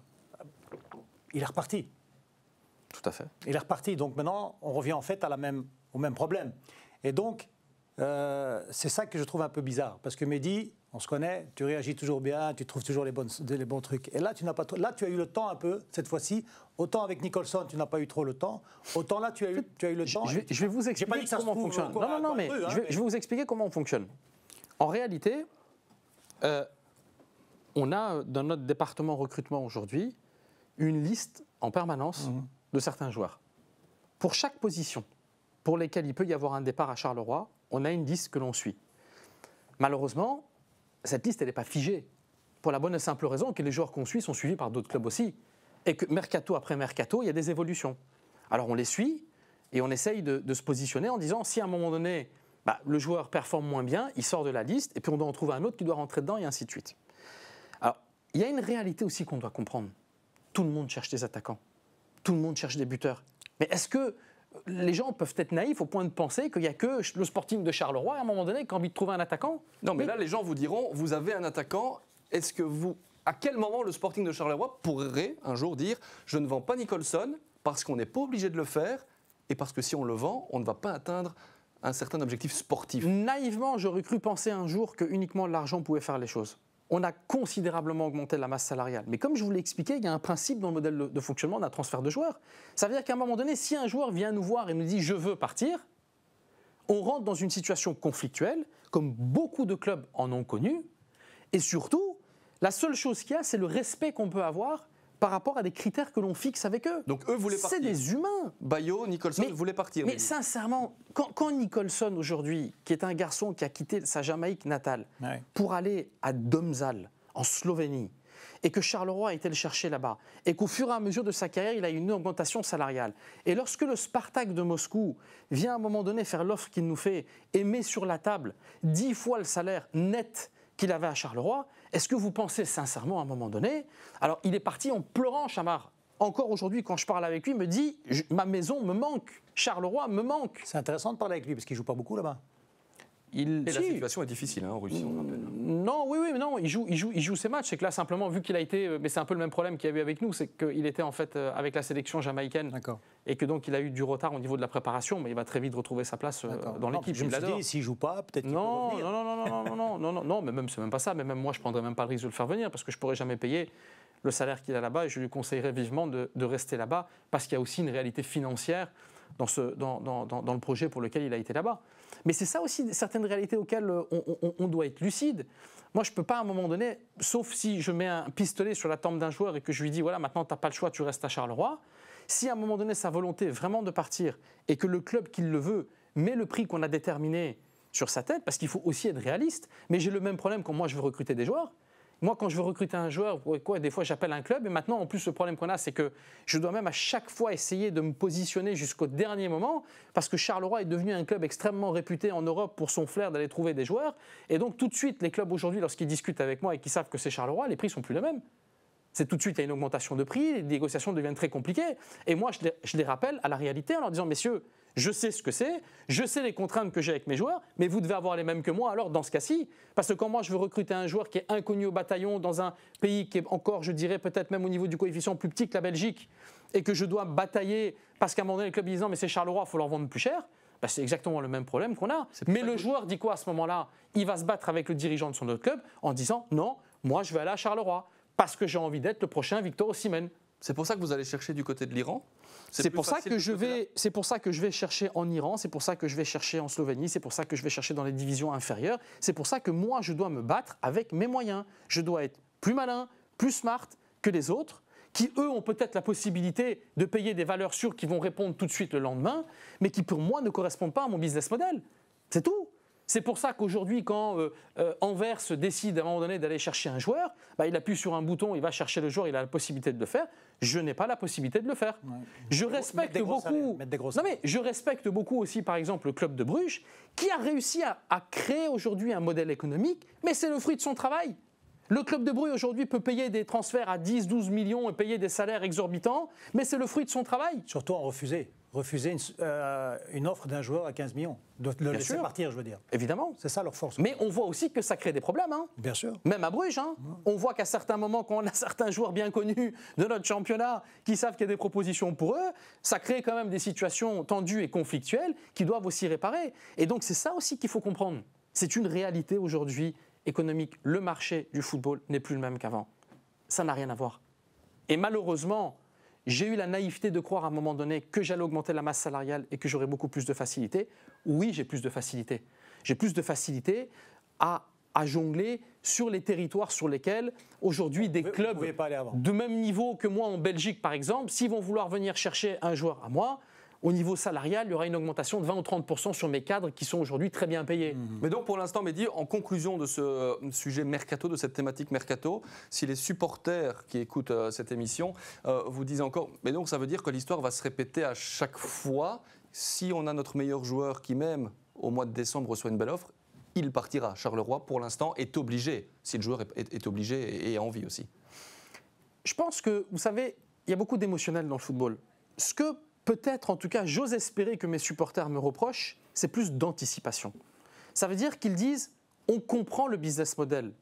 C: Il est reparti. Tout à fait. Il est reparti. Donc maintenant, on revient en fait à la même, au même problème. Et donc, euh, c'est ça que je trouve un peu bizarre, parce que Mehdi, on se connaît, tu réagis toujours bien, tu trouves toujours les, les bons trucs. Et là, tu n'as pas là, tu as eu le temps un peu cette fois-ci. Autant avec Nicholson, tu n'as pas eu trop le temps. Autant là, tu as eu, tu as eu le temps. Je, vais vous expliquer comment on fonctionne. Non, non, non, hein, mais, je, vais,
B: vous expliquer comment on fonctionne. En réalité, euh, on a euh, dans notre département recrutement aujourd'hui une liste en permanence mhm. de certains joueurs pour chaque position pour lesquelles il peut y avoir un départ à Charleroi on a une liste que l'on suit. Malheureusement, cette liste, elle n'est pas figée. Pour la bonne et simple raison que les joueurs qu'on suit sont suivis par d'autres clubs aussi. Et que mercato après mercato, il y a des évolutions. Alors on les suit et on essaye de, se positionner en disant si à un moment donné, bah, le joueur performe moins bien, il sort de la liste et puis on doit en trouver un autre qui doit rentrer dedans et ainsi de suite. Alors, il y a une réalité aussi qu'on doit comprendre. Tout le monde cherche des attaquants. Tout le monde cherche des buteurs. Mais est-ce que les gens peuvent être naïfs au point de penser qu'il n'y a que le sporting de Charleroi, à un moment donné, qui a envie de trouver un attaquant. Non, mais là, les
A: gens vous diront, vous avez un attaquant, est-ce que vous... À quel moment le Sporting de Charleroi pourrait un jour dire, je ne vends pas Nicholson parce qu'on n'est pas obligé de le faire et parce que si on le vend,
B: on ne va pas atteindre un certain objectif sportif Naïvement, j'aurais cru penser un jour que uniquement l'argent pouvait faire les choses on a considérablement augmenté la masse salariale. Mais comme je vous l'ai expliqué, il y a un principe dans le modèle de, fonctionnement d'un transfert de joueurs. Ça veut dire qu'à un moment donné, si un joueur vient nous voir et nous dit je veux partir, on rentre dans une situation conflictuelle, comme beaucoup de clubs en ont connu, et surtout, la seule chose qu'il y a, c'est le respect qu'on peut avoir par rapport à des critères que l'on fixe avec eux. Donc eux voulaient partir. C'est des humains.
A: Bayo, Nicholson voulait voulaient partir. Mais
B: sincèrement, quand, Nicholson aujourd'hui, qui est un garçon qui a quitté sa Jamaïque natale pour aller à Domzal, en Slovénie, et que Charleroi été le chercher là-bas, et qu'au fur et à mesure de sa carrière, il a eu une augmentation salariale. Et lorsque le Spartak de Moscou vient à un moment donné faire l'offre qu'il nous fait, et met sur la table dix fois le salaire net qu'il avait à Charleroi, est-ce que vous pensez sincèrement à un moment donné Alors il est parti en pleurant, Chamard. Encore aujourd'hui, quand je parle avec lui, il me dit Ma maison me manque, Charleroi me manque. C'est intéressant de parler avec lui parce qu'il joue pas beaucoup là-bas.
A: Et la situation est difficile hein, en Russie, on hein.
B: mm, Non, oui, oui, mais non, il joue, il joue, il joue ses matchs. C'est que là, simplement, vu qu'il a été. Euh, mais c'est un peu le même problème qu'il y a eu avec nous, c'est qu'il était en fait euh, avec la sélection jamaïcaine. D'accord. Et que donc, il a eu du retard au niveau de la préparation, mais il va très vite retrouver sa place euh, dans l'équipe. Je me suis dit, s'il
C: joue pas, peut-être non, non, non, non, non, non, non, non, non,
B: non, mais même, c'est même pas ça. Mais même moi, je prendrais même pas le risque de le faire venir parce que je pourrais jamais payer le salaire qu'il a là-bas et je lui conseillerais vivement de, rester là-bas parce qu'il y a aussi une réalité financière dans, ce, dans, le projet pour lequel il a été là-bas. Mais c'est ça aussi certaines réalités auxquelles euh, on, doit être lucide. Moi, je ne peux pas à un moment donné, sauf si je mets un pistolet sur la tempe d'un joueur et que je lui dis voilà, maintenant, tu n'as pas le choix, tu restes à Charleroi. Si à un moment donné, sa volonté est vraiment de partir et que le club qui le veut met le prix qu'on a déterminé sur sa tête, parce qu'il faut aussi être réaliste, mais j'ai le même problème quand moi je veux recruter des joueurs. Moi, quand je veux recruter un joueur, des fois j'appelle un club. Et maintenant, en plus, le problème qu'on a, c'est que je dois même à chaque fois essayer de me positionner jusqu'au dernier moment, parce que Charleroi est devenu un club extrêmement réputé en Europe pour son flair d'aller trouver des joueurs. Et donc, tout de suite, les clubs aujourd'hui, lorsqu'ils discutent avec moi et qu'ils savent que c'est Charleroi, les prix sont plus les mêmes. C'est tout de suite y a une augmentation de prix, les négociations deviennent très compliquées. Et moi, je les rappelle à la réalité en leur disant, messieurs, je sais ce que c'est, je sais les contraintes que j'ai avec mes joueurs, mais vous devez avoir les mêmes que moi alors dans ce cas-ci. Parce que quand moi je veux recruter un joueur qui est inconnu au bataillon dans un pays qui est encore, je dirais peut-être même au niveau du coefficient plus petit que la Belgique, et que je dois batailler parce qu'à un moment donné le club dit mais c'est Charleroi, il faut leur vendre plus cher, bah, c'est exactement le même problème qu'on a. Mais le joueur dit quoi à ce moment-là Il va se battre avec le dirigeant de son autre club en disant non, moi je vais aller à Charleroi parce que j'ai envie d'être le prochain Victor Osimhen. C'est pour ça que vous allez chercher du côté de l'Iran C'est pour, ça que je vais, pour ça que je vais chercher en Iran, c'est pour ça que je vais chercher en Slovénie, c'est pour ça que je vais chercher dans les divisions inférieures, c'est pour ça que moi, je dois me battre avec mes moyens. Je dois être plus malin, plus smart que les autres, qui, eux, ont peut-être la possibilité de payer des valeurs sûres qui vont répondre tout de suite le lendemain, mais qui, pour moi, ne correspondent pas à mon business model. C'est tout. C'est pour ça qu'aujourd'hui, quand euh, euh, Anvers décide à un moment donné d'aller chercher un joueur, bah, il appuie sur un bouton, il va chercher le joueur, il a la possibilité de le faire. Je n'ai pas la possibilité de le faire. Je respecte beaucoup. non mais je respecte beaucoup aussi, par exemple, le club de Bruges, qui a réussi à, créer aujourd'hui un modèle économique, mais c'est le fruit de son travail. Le club de Bruges aujourd'hui peut payer des transferts à 10, 12 millions et payer des
C: salaires exorbitants, mais c'est le fruit de son travail. Surtout en refuser refuser euh, une, offre d'un joueur à 15 millions, de le laisser partir, je veux dire.
B: Évidemment. C'est ça leur force. Mais on
C: voit aussi que ça crée des problèmes. Hein. Bien sûr.
B: Même à Bruges, hein. on voit qu'à certains moments, quand on a certains joueurs bien connus de notre championnat qui savent qu'il y a des propositions pour eux, ça crée quand même des situations tendues et conflictuelles qui doivent aussi réparer. Et donc c'est ça aussi qu'il faut comprendre. C'est une réalité aujourd'hui économique. Le marché du football n'est plus le même qu'avant. Ça n'a rien à voir. Et malheureusement, j'ai eu la naïveté de croire à un moment donné que j'allais augmenter la masse salariale et que j'aurais beaucoup plus de facilité. Oui, j'ai plus de facilité. J'ai plus de facilité à, jongler sur les territoires sur lesquels aujourd'hui des clubs de même niveau que moi en Belgique, par exemple, s'ils vont vouloir venir chercher un joueur à moi, au niveau salarial, il y aura une augmentation de 20 ou 30 sur mes cadres qui sont aujourd'hui très bien payés. Mhm.
A: Mais donc pour l'instant, Mehdi, en conclusion de ce euh, sujet mercato, de cette thématique mercato, si les supporters qui écoutent euh, cette émission euh, vous disent encore, mais donc ça veut dire que l'histoire va se répéter à chaque fois. Si on a notre meilleur joueur qui même au mois de décembre reçoit une belle offre, il partira. Charleroi, pour l'instant, est
B: obligé, si le joueur est, obligé et, a envie aussi. Je pense que, vous savez, il y a beaucoup d'émotionnel dans le football. Ce que peut-être en tout cas, j'ose espérer que mes supporters me reprochent, c'est plus d'anticipation. Ça veut dire qu'ils disent on comprend le business model.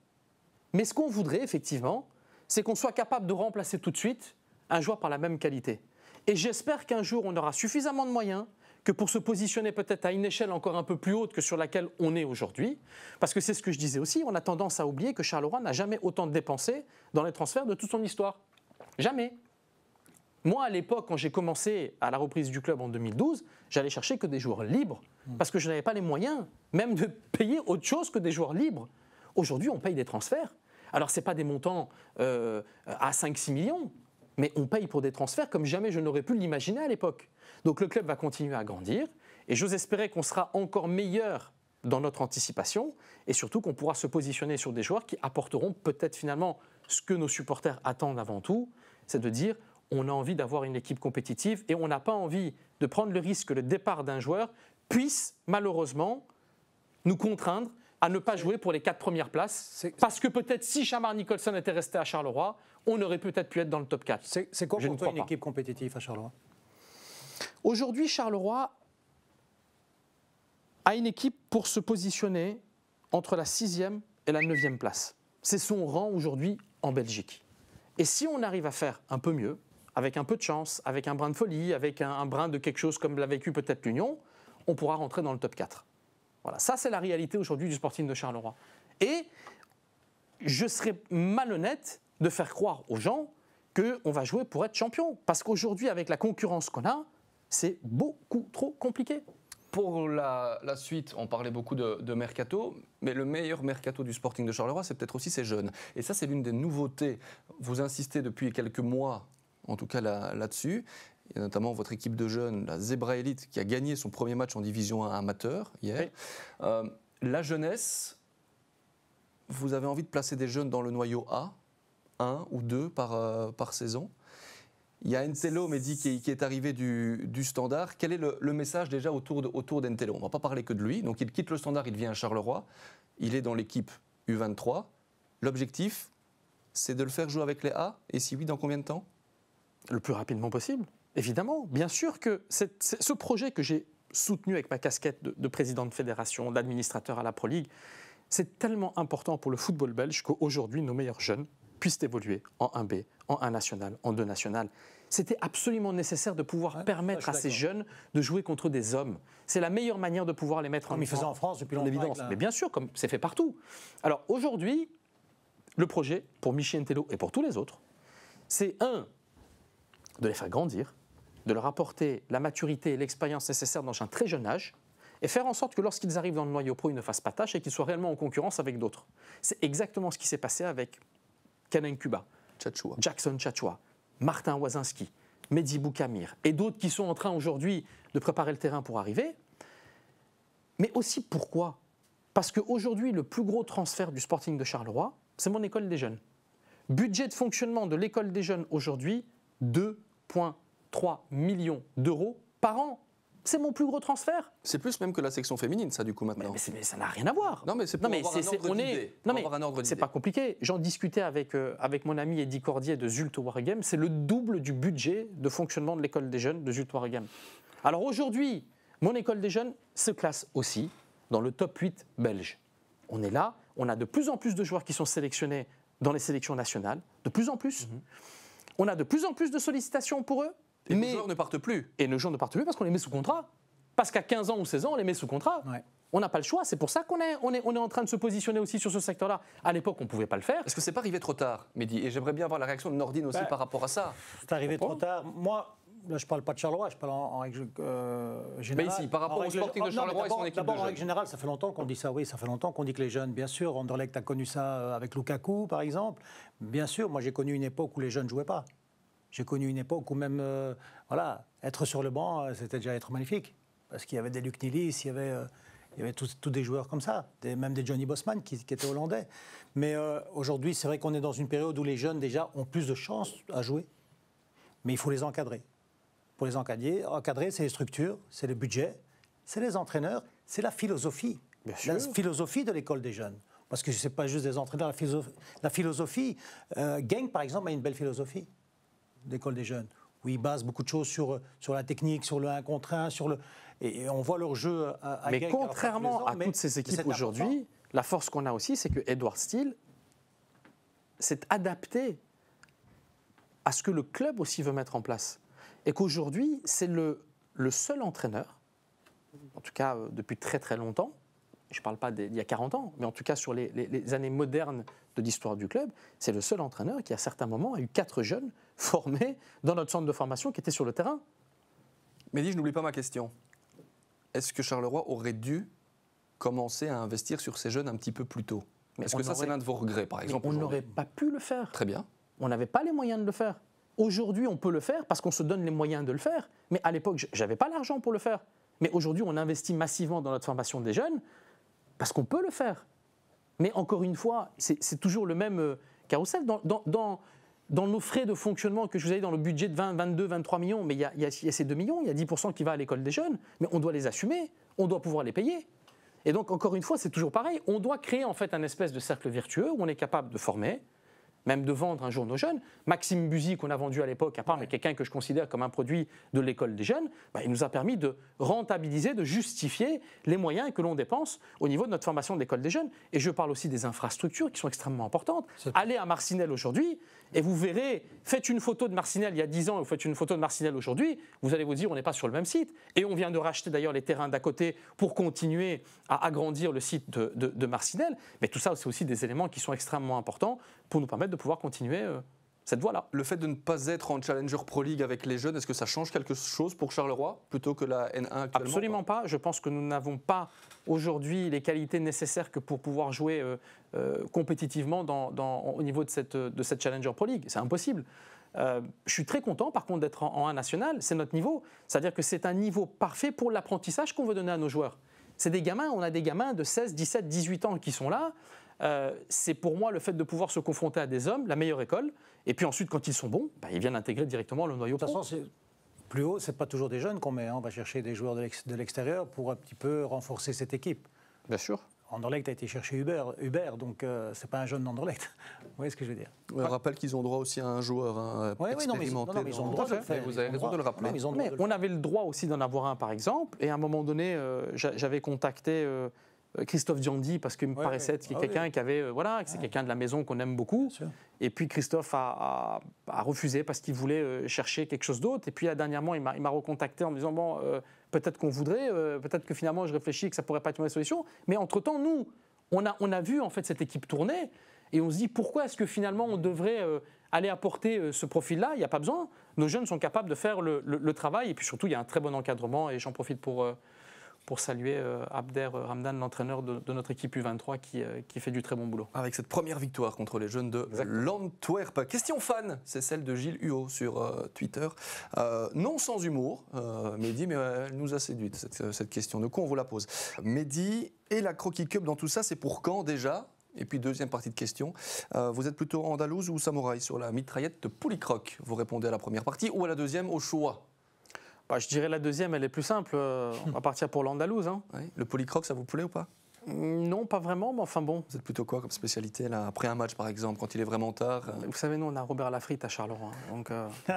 B: Mais ce qu'on voudrait effectivement, c'est qu'on soit capable de remplacer tout de suite un joueur par la même qualité. Et j'espère qu'un jour on aura suffisamment de moyens que pour se positionner peut-être à une échelle encore un peu plus haute que sur laquelle on est aujourd'hui, parce que c'est ce que je disais aussi, on a tendance à oublier que Charleroi n'a jamais autant dépensé dans les transferts de toute son histoire. Jamais. Moi, à l'époque, quand j'ai commencé à la reprise du club en 2012, j'allais chercher que des joueurs libres, hmm. parce que je n'avais pas les moyens même de payer autre chose que des joueurs libres. Aujourd'hui, on paye des transferts. Alors, ce n'est pas des montants euh, à 5-6 millions, mais on paye pour des transferts comme jamais je n'aurais pu l'imaginer à l'époque. Donc, le club va continuer à grandir, et j'ose espérer qu'on sera encore meilleur dans notre anticipation, et surtout qu'on pourra se positionner sur des joueurs qui apporteront peut-être finalement ce que nos supporters attendent avant tout, c'est de dire on a envie d'avoir une équipe compétitive et on n'a pas envie de prendre le risque que le départ d'un joueur puisse malheureusement nous contraindre à ne pas jouer pour les quatre premières places. Parce que peut-être si Shamar Nicholson était resté à Charleroi, on aurait peut-être pu être dans le top 4. C'est quoi pour toi une équipe compétitive à
C: Charleroi Aujourd'hui,
B: Charleroi a une équipe pour se positionner entre la sixième et la neuvième place. C'est son rang aujourd'hui en Belgique. Et si on arrive à faire un peu mieux, avec un peu de chance, avec un brin de folie, avec un, brin de quelque chose comme l'a vécu peut-être l'Union, on pourra rentrer dans le top 4. Voilà, ça c'est la réalité aujourd'hui du Sporting de Charleroi. Et je serais malhonnête de faire croire aux gens qu'on va jouer pour être champion. Parce qu'aujourd'hui, avec la concurrence qu'on a, c'est beaucoup trop compliqué.
A: Pour la, suite, on parlait beaucoup de, mercato, mais le meilleur mercato du Sporting de Charleroi, c'est peut-être aussi ses jeunes. Et ça, c'est l'une des nouveautés. Vous insistez depuis quelques mois en tout cas là-dessus. Là il y a notamment votre équipe de jeunes, la Zebra Elite, qui a gagné son premier match en division 1 amateur hier. Euh, la jeunesse, vous avez envie de placer des jeunes dans le noyau A, un ou deux par, euh, par saison. Il y a Entelo mais qui, qui est arrivé du, standard. Quel est le, message déjà autour de, autour d'Entelo On ne va pas parler que de lui. Donc il quitte le standard, il vient à Charleroi. Il est dans l'équipe U23. L'objectif, c'est de le faire jouer avec les A Et si oui, dans combien de temps
B: le plus rapidement possible, évidemment. Bien sûr que ce projet que j'ai soutenu avec ma casquette de, président de fédération, d'administrateur à la Pro League, c'est tellement important pour le football belge qu'aujourd'hui, nos meilleurs jeunes puissent évoluer en 1B, en 1 national, en 2 national. C'était absolument nécessaire de pouvoir permettre à ces jeunes de jouer contre des hommes. C'est la meilleure manière de pouvoir les mettre comme en Comme ils faisaient en France depuis longtemps. Mais bien sûr, comme c'est fait partout. Alors aujourd'hui, le projet, pour Michiel Entello et pour tous les autres, c'est un, de les faire grandir, de leur apporter la maturité et l'expérience nécessaires dans un très jeune âge, et faire en sorte que lorsqu'ils arrivent dans le noyau pro, ils ne fassent pas tâche et qu'ils soient réellement en concurrence avec d'autres. C'est exactement ce qui s'est passé avec Canan Cuba, Jackson Chachua, Martin Wazinski, Mehdi Boukamir et d'autres qui sont en train aujourd'hui de préparer le terrain pour arriver. Mais aussi pourquoi Parce qu'aujourd'hui, le plus gros transfert du Sporting de Charleroi, c'est mon école des jeunes. Budget de fonctionnement de l'école des jeunes aujourd'hui, 2,3 millions d'euros par an. C'est mon plus gros transfert. C'est plus même que la section féminine, ça, du coup, maintenant. Mais, ça n'a rien à voir. Non, mais c'est on C'est pas compliqué. J'en discutais avec, euh, avec mon ami Eddie Cordier de Zulto Wargame. C'est le double du budget de fonctionnement de l'école des jeunes de Zulto Wargame. Alors aujourd'hui, mon école des jeunes se classe aussi dans le top 8 belge. On est là, on a de plus en plus de joueurs qui sont sélectionnés dans les sélections nationales, de plus en plus. Mhm on a de plus en plus de sollicitations pour eux. Et mais... nos joueurs ne partent plus. Et nos gens ne partent plus parce qu'on les met sous contrat. Parce qu'à 15 ans ou 16 ans, on les met sous contrat. On n'a pas le choix. C'est pour ça qu'on est, en train de se positionner aussi sur ce secteur-là. À l'époque, on ne pouvait pas le faire. Est-ce que c'est pas arrivé trop tard, Mehdi Et j'aimerais bien voir la réaction de Nordine aussi bah, par rapport à ça.
C: C'est arrivé trop tard. Moi, là je parle pas de Charleroi, je parle en, règle euh, générale. Mais ici, par rapport au Sporting de Charleroi et son équipe D'abord, en règle générale, ça fait longtemps qu'on dit ça, oui, ça fait longtemps qu'on dit que les jeunes, bien sûr, Anderlecht a connu ça euh, avec Lukaku, par exemple. Bien sûr, moi j'ai connu une époque où les jeunes ne jouaient pas. J'ai connu une époque où même, euh, voilà, être sur le banc, c'était déjà être magnifique. Parce qu'il y avait des Luc Nilis, il y avait... y avait tous des joueurs comme ça, des, même des Johnny Bosman qui, étaient hollandais. Mais aujourd'hui, c'est vrai qu'on est dans une période où les jeunes déjà ont plus de chances à jouer, mais il faut les encadrer pour les encadrer, encadrer c'est les structures, c'est le budget, c'est les entraîneurs, c'est la philosophie. la philosophie de l'école des jeunes. Parce que ce n'est pas juste des entraîneurs, la philosophie. La philosophie euh, Gang, par exemple, a une belle philosophie l'école des jeunes, où ils basent beaucoup de choses sur, sur la technique, sur le 1 contre 1, sur le... et, on voit leur jeu à, à Mais contrairement à toutes ces équipes aujourd'hui,
B: la force qu'on a aussi, c'est que Edward Steele s'est adapté à ce que le club aussi veut mettre en place. Et qu'aujourd'hui, c'est le, seul entraîneur, en tout cas euh, depuis très très longtemps, je ne parle pas d'il y a 40 ans, mais en tout cas sur les, années modernes de l'histoire du club, c'est le seul entraîneur qui, à certains moments, a eu quatre jeunes formés dans notre centre de formation qui étaient sur le terrain. Mais dis, je n'oublie pas ma question. Est-ce
A: que Charleroi aurait dû commencer à investir sur ces jeunes un petit peu plus tôt Est-ce que ça, c'est l'un de
B: vos regrets, par exemple On n'aurait pas pu le faire. Très bien. On n'avait pas les moyens de le faire. Aujourd'hui, on peut le faire parce qu'on se donne les moyens de le faire, mais à l'époque, je n'avais pas l'argent pour le faire. Mais aujourd'hui, on investit massivement dans notre formation des jeunes parce qu'on peut le faire. Mais encore une fois, c'est toujours le même euh, carousel. Dans, nos frais de fonctionnement que je vous avais dans le budget de 20, 22, 23 millions, mais il y, a, y a ces 2 millions, il y a 10% qui va à l'école des jeunes, mais on doit les assumer, on doit pouvoir les payer. Et donc, encore une fois, c'est toujours pareil. On doit créer en fait un espèce de cercle vertueux où on est capable de former, même de vendre un jour nos jeunes. Maxime Buzy, qu'on a vendu à l'époque à part, mais quelqu'un que je considère comme un produit de l'école des jeunes, bah, il nous a permis de rentabiliser, de justifier les moyens que l'on dépense au niveau de notre formation de l'école des jeunes. Et je parle aussi des infrastructures qui sont extrêmement importantes. Aller à Marcinelle aujourd'hui, et vous verrez, faites une photo de Marcinelle il y a 10 ans et vous faites une photo de Marcinelle aujourd'hui, vous allez vous dire on n'est pas sur le même site. Et on vient de racheter d'ailleurs les terrains d'à côté pour continuer à agrandir le site de, Marcinelle. Mais tout ça, c'est aussi des éléments qui sont extrêmement importants pour nous permettre de pouvoir continuer. Euh, cette Le fait de ne pas être en Challenger Pro League avec les jeunes, est-ce que ça change quelque chose pour Charleroi plutôt que la N1 actuellement Absolument pas. Je pense que nous n'avons pas aujourd'hui les qualités nécessaires que pour pouvoir jouer euh, euh, compétitivement au niveau euh, de cette, Challenger Pro League. C'est impossible. je suis très content par contre d'être en, en 1 national, c'est notre niveau. C'est-à-dire que c'est un niveau parfait pour l'apprentissage qu'on veut donner à nos joueurs. C'est des gamins, on a des gamins de 16, 17, 18 ans qui sont là. Euh, c'est pour moi le fait de pouvoir se confronter à des hommes, la meilleure école. Et puis ensuite, quand ils sont bons, bah, ils viennent intégrer directement
C: le noyau. De toute façon, plus haut, c'est pas toujours des jeunes qu'on met. Hein. On va chercher des joueurs de l'extérieur pour un petit peu renforcer cette équipe. Bien sûr. Anderlecht a été chercher Hubert, donc ce euh, c'est pas un jeune d'Anderlecht. Vous voyez ce que je veux dire
B: On rappelle qu'ils ont droit aussi à un joueur expérimenté. Oui, oui, non, mais ils ont droit Vous avez raison de le rappeler. on avait le droit aussi d'en avoir un, par exemple. Et à un moment donné, euh, j'avais contacté euh, Christophe Diandi, parce qu'il me paraissait que ouais. Ah quelqu'un qui avait. Euh, voilà, c'est ah quelqu'un de la maison qu'on aime beaucoup. Et puis Christophe a, refusé parce qu'il voulait euh, chercher quelque chose d'autre. Et puis dernièrement, il m'a recontacté en me disant Bon, peut-être qu'on voudrait, peut-être que finalement je réfléchis que ça pourrait pas être une solution. Mais entre-temps, nous, on a, on a vu en fait cette équipe tourner et on se dit pourquoi est-ce que finalement on devrait aller apporter ce profil-là Il n'y a pas besoin. Nos jeunes sont capables de faire le, travail. Et puis surtout, il y a un très bon encadrement et j'en profite pour pour saluer euh, Abder Ramdan, l'entraîneur de, notre équipe U23, euh, qui, fait du très bon boulot. Avec cette
A: première victoire contre les jeunes de l'Antwerp. Question fan, c'est celle de Gilles Huot sur euh, Twitter. non sans humour, Mehdi, mais elle nous a séduite, cette, cette question. De quoi on vous la pose Mehdi et la Croquis Cup dans tout ça, c'est pour quand déjà et puis deuxième partie de question, vous êtes plutôt andalouse ou samouraï sur la mitraillette de Croc Vous répondez à la première
B: partie ou à la deuxième au choix bah, je dirais la deuxième, elle est plus simple. Euh, on va partir pour l'Andalouse. Hein. Le polycroque, ça vous plaît ou pas mm, non, pas vraiment, mais enfin bon. Vous êtes plutôt quoi comme spécialité là Après un match par exemple, quand il est vraiment tard euh Vous savez, nous on a Robert Lafrite à Charleroi. Hein, donc. Euh,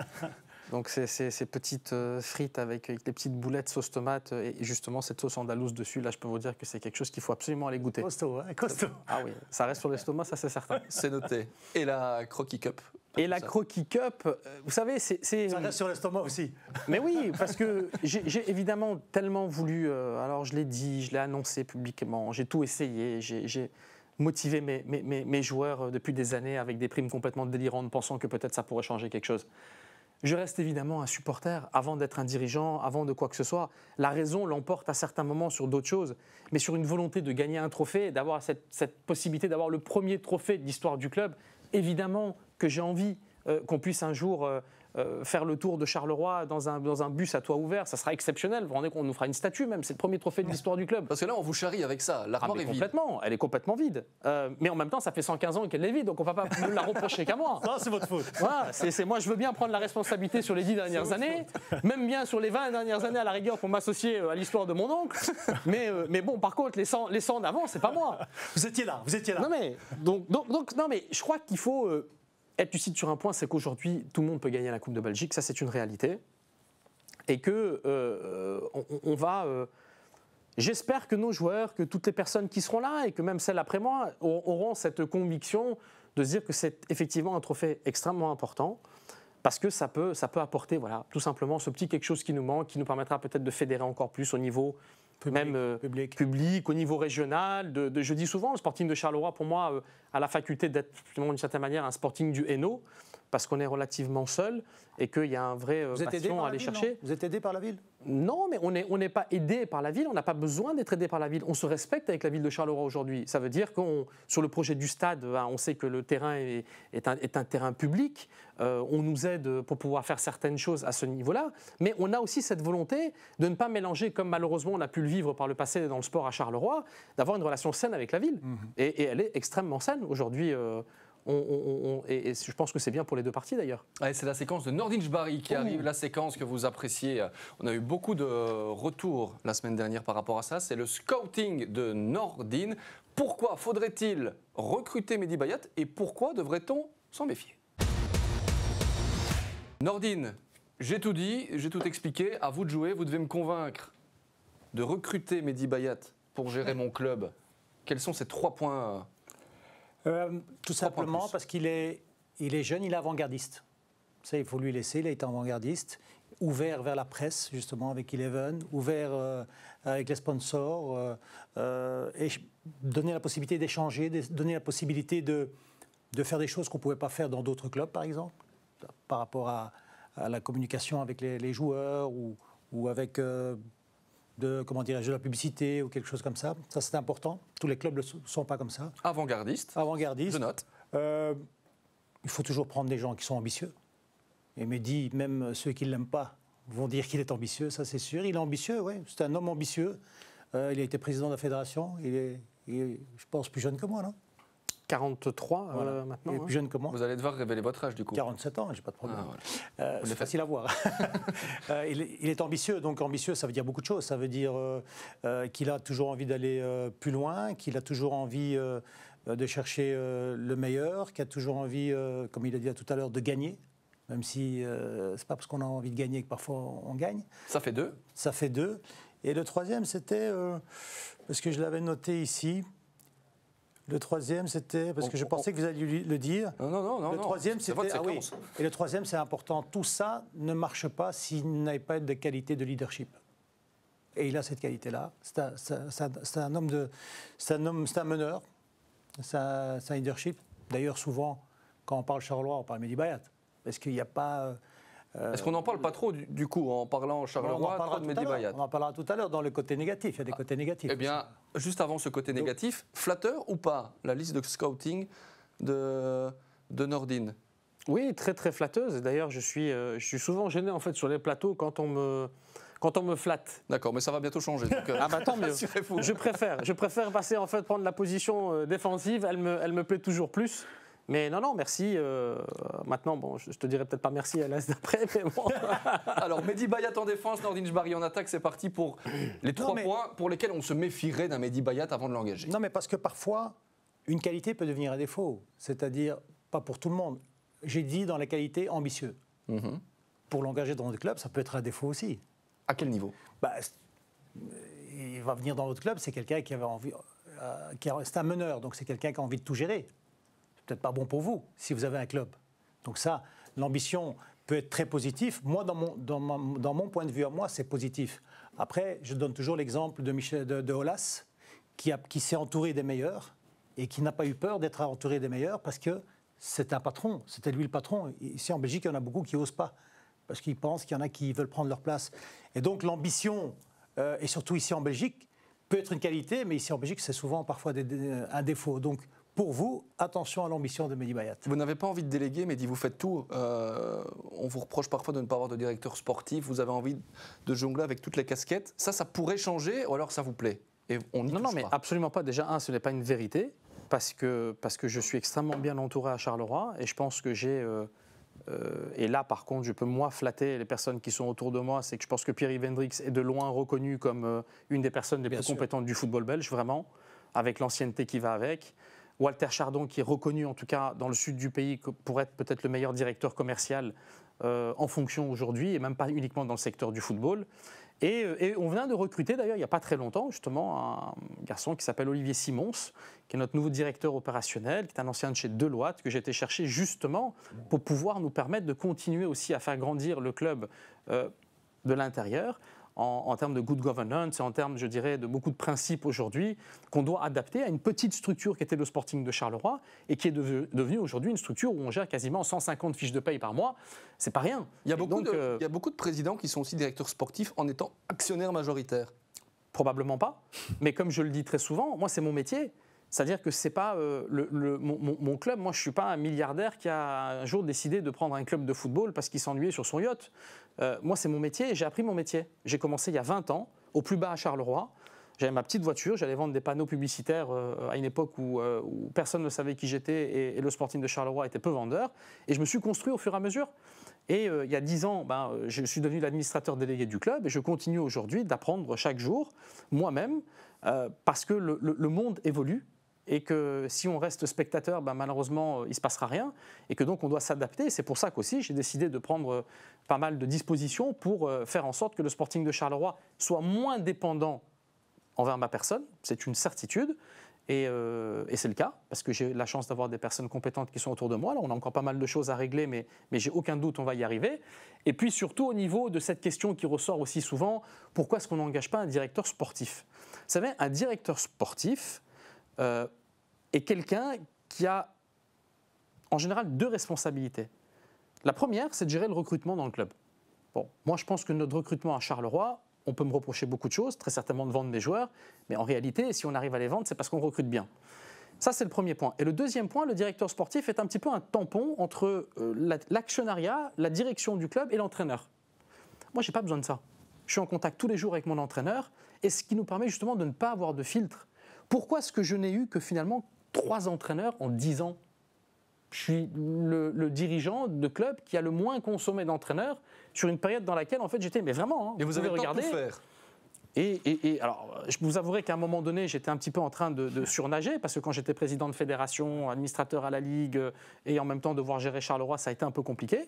B: Donc c'est ces petites euh, frites avec, les petites boulettes sauce tomate euh, et justement cette sauce andalouse dessus, là je peux vous dire que c'est quelque chose qu'il faut absolument aller goûter.
C: Costaud, hein, costaud.
B: Ah oui, ça reste sur l'estomac, ça c'est certain. c'est noté. Et la croquis cup et la croquis cup, euh, vous savez, c'est. Ça reste sur l'estomac aussi. Mais oui, parce que j'ai évidemment tellement voulu. alors, je l'ai dit, je l'ai annoncé publiquement, j'ai tout essayé, j'ai motivé mes, joueurs depuis des années avec des primes complètement délirantes, pensant que peut-être ça pourrait changer quelque chose. Je reste évidemment un supporter avant d'être un dirigeant, avant de quoi que ce soit. La raison l'emporte à certains moments sur d'autres choses, mais sur une volonté de gagner un trophée, d'avoir cette, possibilité d'avoir le premier trophée de l'histoire du club, évidemment que j'ai envie euh, qu'on puisse un jour euh, euh, faire le tour de Charleroi dans un, dans un bus à toit ouvert, ça sera exceptionnel. Vous vous rendez compte, on nous fera une statue même, c'est le premier trophée de l'histoire du club. Parce que là, on vous charrie avec ça, ah, l'armoire ah, est complètement, vide. Elle est complètement vide. Euh, mais en même temps, ça fait 115 ans qu'elle est vide, donc on va pas me la reprocher qu'à moi. Non, c'est votre faute. moi, je veux bien prendre la responsabilité sur les 10 dernières années, même bien sur les 20 dernières années à la rigueur pour m'associer euh, à l'histoire de mon oncle. Mais, mais bon, par contre, les 100, les 100 d'avant, c'est pas moi. Vous étiez là, vous étiez là. Non mais, donc, donc non mais je crois qu'il faut être eh, lucide sur un point, c'est qu'aujourd'hui, tout le monde peut gagner la Coupe de Belgique, ça c'est une réalité. Et que euh, on, va. Euh, j'espère que nos joueurs, que toutes les personnes qui seront là, et que même celles après moi, auront cette conviction de dire que c'est effectivement un trophée extrêmement important, parce que ça peut, ça peut apporter, voilà, tout simplement ce petit quelque chose qui nous manque, qui nous permettra peut-être de fédérer encore plus au niveau même euh, public. au niveau régional. De, je dis souvent, le Sporting de Charleroi, pour moi, euh, a la faculté d'être d'une certaine manière un Sporting du Hainaut, parce qu'on est relativement seul et qu'il y a un vrai passion euh, à aller chercher. Vous êtes aidé par la ville non, mais on n'est pas aidé par la ville, on n'a pas besoin d'être aidé par la ville. On se respecte avec la ville de Charleroi aujourd'hui. Ça veut dire que sur le projet du stade, ben, on sait que le terrain est, un, terrain public, euh, on nous aide pour pouvoir faire certaines choses à ce niveau-là, mais on a aussi cette volonté de ne pas mélanger, comme malheureusement on a pu le vivre par le passé dans le sport à Charleroi, d'avoir une relation saine avec la ville. Mmh. Et, elle est extrêmement saine aujourd'hui. Euh, et, je pense que c'est bien pour les deux parties d'ailleurs.
A: c'est la séquence de Nordinch Barry qui oh. arrive, la séquence que vous appréciez. On a eu beaucoup de retours la semaine dernière par rapport à ça. C'est le scouting de Nordin. Pourquoi faudrait-il recruter Mehdi Bayat et pourquoi devrait-on s'en méfier Nordin, j'ai tout dit, j'ai tout expliqué. À vous de jouer, vous devez me convaincre de recruter Mehdi Bayat pour gérer mon club. Quels sont ces trois points
C: euh, tout simplement parce qu'il est, il est jeune, il est avant-gardiste. Ça, il faut lui laisser, il a été avant-gardiste, ouvert vers la presse, justement, avec Eleven, ouvert euh, avec les sponsors, euh, et donner la possibilité d'échanger, donner la possibilité de, de faire des choses qu'on ne pouvait pas faire dans d'autres clubs, par exemple, par rapport à, la communication avec les, joueurs ou, ou avec de, comment de la publicité ou quelque chose comme ça. Ça, c'est important. Tous les clubs ne sont pas comme ça.
A: Avant-gardiste. Avant-gardiste. Je
C: note. Euh, il faut toujours prendre des gens qui sont ambitieux. Et Mehdi, même ceux qui ne l'aiment pas, vont dire qu'il est ambitieux, ça c'est sûr. Il est ambitieux, oui. C'est un homme ambitieux. Euh, il a été président de la fédération. Il est, il est, je pense, plus jeune que moi, non 43 euh, maintenant. Hein. plus Vous allez devoir révéler votre âge du coup. 47 ans, j'ai pas de problème. Ah, euh, c'est facile à voir. Euh, il, est, ambitieux, donc ambitieux, ça veut dire beaucoup de choses. Ça veut dire qu'il a toujours envie d'aller plus loin, qu'il a toujours envie de chercher le meilleur, qu'il a toujours envie, comme il a dit tout à l'heure, de gagner. Même si c'est pas parce qu'on a envie de gagner que parfois on gagne. Ça fait deux. Ça fait deux. Et le troisième, c'était, parce que je l'avais noté ici, le troisième, c'était parce que je pensais que vous alliez le dire. Non, non, non, non. Le troisième, c'était ah Et le troisième, c'est important. Tout ça ne marche pas s'il a pas de qualité de leadership. Et il a cette qualité-là. C'est un, homme de, c'est un meneur. C'est un, leadership. D'ailleurs, souvent, quand on parle Charleroi, on parle Mehdi Bayat, parce qu'il n'y a pas. Euh, Est-ce qu'on n'en parle
A: pas trop du, coup en parlant Charleroi, on en parlera de Mehdi
C: On en parlera tout à l'heure dans le côté négatif. Il y a des
A: ah. côtés négatifs. Eh bien, juste avant ce côté négatif, flatteur ou pas la liste de scouting
B: de, de Nordine Oui, très très flatteuse. D'ailleurs, je suis, euh, je suis souvent gêné en fait sur les plateaux quand on me quand on me flatte. D'accord, mais ça va bientôt changer. Euh, ah bah tant mieux. Je préfère, je préfère passer en fait prendre la position euh, défensive. Elle elle me plaît toujours plus. Mais non, non, merci. Euh, maintenant, bon, je, ne te dirai peut-être pas merci à l'as d'après, mais bon. Alors, Mehdi Bayat en défense, Nordin Barry en attaque, c'est parti pour les trois points pour
C: lesquels on se méfierait d'un Mehdi Bayat avant de l'engager. Non, mais parce que parfois, une qualité peut devenir un défaut. C'est-à-dire, pas pour tout le monde. J'ai dit dans la qualité ambitieux. Mhm. Pour l'engager dans notre club, ça peut être un défaut aussi. À quel niveau bah, euh, Il va venir dans notre club, c'est quelqu'un qui avait envie. Euh, c'est un meneur, donc c'est quelqu'un qui a envie de tout gérer peut-être pas bon pour vous si vous avez un club. Donc ça, l'ambition peut être très positive. Moi, dans mon, dans mon, dans mon point de vue à moi, c'est positif. Après, je donne toujours l'exemple de, Michel, de, de Hollas, qui, a, qui s'est entouré des meilleurs et qui n'a pas eu peur d'être entouré des meilleurs parce que c'est un patron, c'était lui le patron. Ici en Belgique, il y en a beaucoup qui n'osent pas parce qu'ils pensent qu'il y en a qui veulent prendre leur place. Et donc l'ambition, euh, et surtout ici en Belgique, peut être une qualité, mais ici en Belgique, c'est souvent parfois un défaut. Donc pour vous, attention à l'ambition de Mehdi Bayat.
A: Vous n'avez pas envie de déléguer, Mehdi, vous faites tout. Euh, on vous reproche parfois de ne pas avoir de directeur sportif, vous avez envie de jongler avec toutes les casquettes. Ça, ça pourrait changer, ou alors ça vous
B: plaît et on Non, non, mais absolument pas. Déjà, un, ce n'est pas une vérité, parce que, parce que je suis extrêmement bien entouré à Charleroi, et je pense que j'ai... Euh, euh, et là, par contre, je peux moi flatter les personnes qui sont autour de moi. C'est que je pense que Pierre Vendrix est de loin reconnu comme une des personnes les plus compétentes du football belge, vraiment, avec l'ancienneté qui va avec, Walter Chardon, qui est reconnu en tout cas dans le sud du pays pour être peut-être le meilleur directeur commercial euh, en fonction aujourd'hui, et même pas uniquement dans le secteur du football. Et, euh, on vient de recruter d'ailleurs il n'y a pas très longtemps justement un garçon qui s'appelle Olivier Simons, qui est notre nouveau directeur opérationnel, qui est un ancien de chez Deloitte, que j'ai été chercher justement pour pouvoir nous permettre de continuer aussi à faire grandir le club euh, de l'intérieur en, termes de good governance, en termes, je dirais, de beaucoup de principes aujourd'hui qu'on doit adapter à une petite structure qui était le Sporting de Charleroi et qui est devenue aujourd'hui une structure où on gère quasiment 150 fiches de paye par mois. C'est pas rien. Il y, a beaucoup de, euh, beaucoup de présidents qui sont aussi directeurs sportifs en étant actionnaires majoritaires. Probablement pas. Mais comme je le dis très souvent, moi, c'est mon métier. C'est-à-dire que c'est pas euh, le, mon, mon, club. Moi, je suis pas un milliardaire qui a un jour décidé de prendre un club de football parce qu'il s'ennuyait sur son yacht. Euh, moi, c'est mon métier et j'ai appris mon métier. J'ai commencé il y a 20 ans, au plus bas à Charleroi. J'avais ma petite voiture, j'allais vendre des panneaux publicitaires euh, à une époque euh, où, personne ne savait qui j'étais et, le Sporting de Charleroi était peu vendeur. Et je me suis construit au fur et à mesure. Et il y a 10 ans, ben, je suis devenu l'administrateur délégué du club et je continue aujourd'hui d'apprendre chaque jour, moi-même, parce que le monde évolue et que si on reste spectateur, ben, malheureusement, euh, il ne se passera rien, et que donc on doit s'adapter. C'est pour ça qu'aussi, j'ai décidé de prendre euh, pas mal de dispositions pour euh, faire en sorte que le Sporting de Charleroi soit moins dépendant envers ma personne, c'est une certitude, et, c'est le cas, parce que j'ai la chance d'avoir des personnes compétentes qui sont autour de moi. Là, on a encore pas mal de choses à régler, mais, mais j'ai aucun doute, on va y arriver. Et puis surtout au niveau de cette question qui ressort aussi souvent, pourquoi est-ce qu'on n'engage pas un directeur sportif Vous savez, un directeur sportif, euh, et est quelqu'un qui a en général deux responsabilités. La première, c'est de gérer le recrutement dans le club. Bon, moi je pense que notre recrutement à Charleroi, on peut me reprocher beaucoup de choses, très certainement de vendre mes joueurs, mais en réalité, si on arrive à les vendre, c'est parce qu'on recrute bien. Ça, c'est le premier point. Et le deuxième point, le directeur sportif est un petit peu un tampon entre euh, l'actionnariat, la direction du club et l'entraîneur. Moi, j'ai pas besoin de ça. Je suis en contact tous les jours avec mon entraîneur, et ce qui nous permet justement de ne pas avoir de filtre. Pourquoi est-ce que je n'ai eu que finalement trois entraîneurs en dix ans je suis le, dirigeant de club qui a le moins consommé d'entraîneurs sur une période dans laquelle, en fait, j'étais, mais vraiment, hein, et vous, avez regardé. Et, alors, je vous avouerai qu'à un moment donné, j'étais un petit peu en train de surnager, parce que quand j'étais président de fédération, administrateur à la Ligue, euh, et en même temps devoir gérer Charleroi, ça a été un peu compliqué.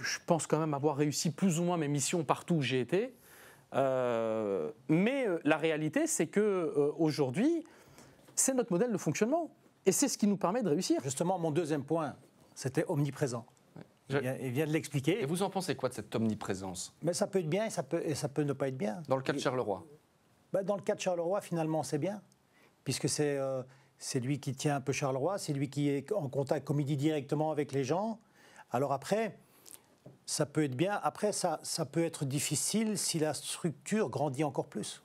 B: Je pense quand même avoir réussi plus ou moins mes missions partout où j'ai été. Euh, mais euh, la réalité, c'est que euh, aujourd'hui, c'est notre modèle de fonctionnement. Et c'est ce qui nous permet de réussir.
C: Justement, mon deuxième point, c'était omniprésent.
B: Il vient de l'expliquer. Et vous en pensez quoi
A: de cette omniprésence
C: Mais ça peut être bien et ça peut, et ça peut ne pas être bien.
A: Dans le cas de Charleroi
C: bah, Dans le cas de Charleroi, finalement, c'est bien. Puisque c'est c'est lui qui tient un peu Charleroi, c'est lui qui est en contact, comme il dit, directement avec les gens. Alors après, ça peut être bien. Après, ça, ça peut être difficile si la structure grandit encore plus.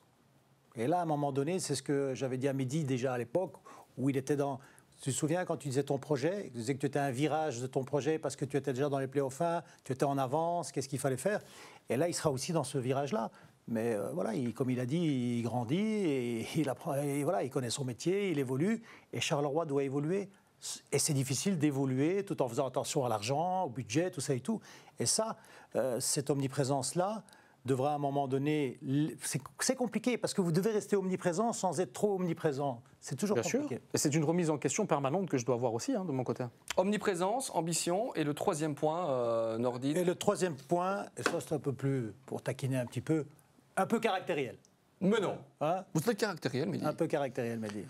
C: Et là, à un moment donné, c'est ce que j'avais dit à Mehdi déjà à l'époque, où il était dans. Tu te souviens quand tu disais ton projet, tu disais que tu étais un virage de ton projet parce que tu étais déjà dans les playoffs tu étais en avance, qu'est-ce qu'il fallait faire Et là, il sera aussi dans ce virage-là. Mais euh, voilà, comme il a dit, il grandit et il apprend, et voilà, il connaît son métier, il évolue, et Charleroi doit évoluer. Et c'est difficile d'évoluer tout en faisant attention à l'argent, au budget, tout ça et tout. Et ça, euh, cette omniprésence-là devra à un moment donné... C'est compliqué parce que vous devez rester omniprésent sans être trop omniprésent. C'est toujours compliqué. Sûr. Et
B: c'est une remise en question
C: permanente que je dois avoir aussi hein, de mon côté.
A: Omniprésence, ambition et le troisième point, euh, Nordine. Et le troisième point,
C: et ça c'est un peu plus pour taquiner un petit peu, un peu caractériel. Mais non. Hein vous êtes caractériel, Mehdi. Un peu caractériel, dit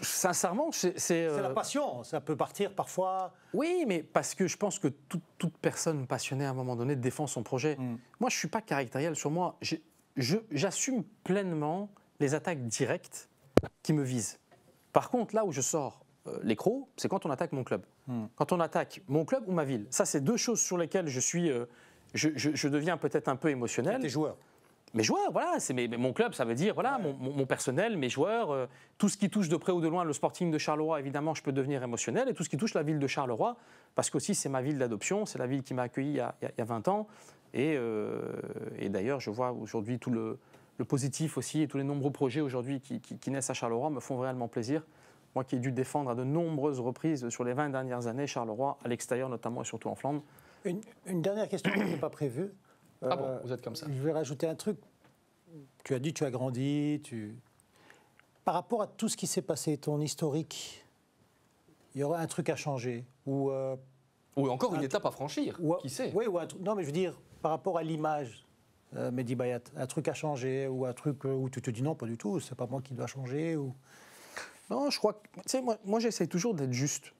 C: Sincèrement, c'est. la euh, passion,
B: ça peut partir parfois. Oui, mais parce que je pense que toute, personne passionnée à un moment donné défend son projet. Hmm. Moi, je ne suis pas caractériel sur moi. J'assume pleinement les attaques directes qui me visent. Par contre, là où je sors euh, l'écro, c'est quand on attaque mon club. Hmm. Quand on attaque mon club ou ma ville. Ça, c'est deux choses sur lesquelles je suis. Euh, je, deviens peut-être un peu émotionnel. Les joueurs mes joueurs, voilà, c'est mon club, ça veut dire, voilà, mon, personnel, mes joueurs, euh, tout ce qui touche de près ou de loin le sporting de Charleroi, évidemment, je peux devenir émotionnel, et tout ce qui touche la ville de Charleroi, parce aussi c'est ma ville d'adoption, c'est la ville qui m'a accueilli il y, a, 20 ans, euh, et, d'ailleurs, je vois aujourd'hui tout le, positif aussi, et tous les nombreux projets aujourd'hui qui, naissent à Charleroi me font réellement plaisir. Moi qui ai dû défendre à de nombreuses reprises sur les 20 dernières années Charleroi, à l'extérieur notamment et surtout en Flandre.
C: Une, une dernière question qui n'est pas prévue. Ah bon, euh, vous êtes comme ça. Je vais rajouter un truc. Tu as dit tu as grandi, tu... Par rapport à tout ce qui s'est passé, ton historique, il y aurait un truc à changer ou euh, ou encore une étape à franchir. Ou, qui sait Oui, ou un, non, mais je veux dire par rapport à l'image. Euh, Mehdi Bayat, un truc à changer ou un truc où tu te dis non, pas du tout, c'est pas moi qui dois changer ou... Non, je crois que. Tu sais, moi, moi j'essaie toujours d'être juste.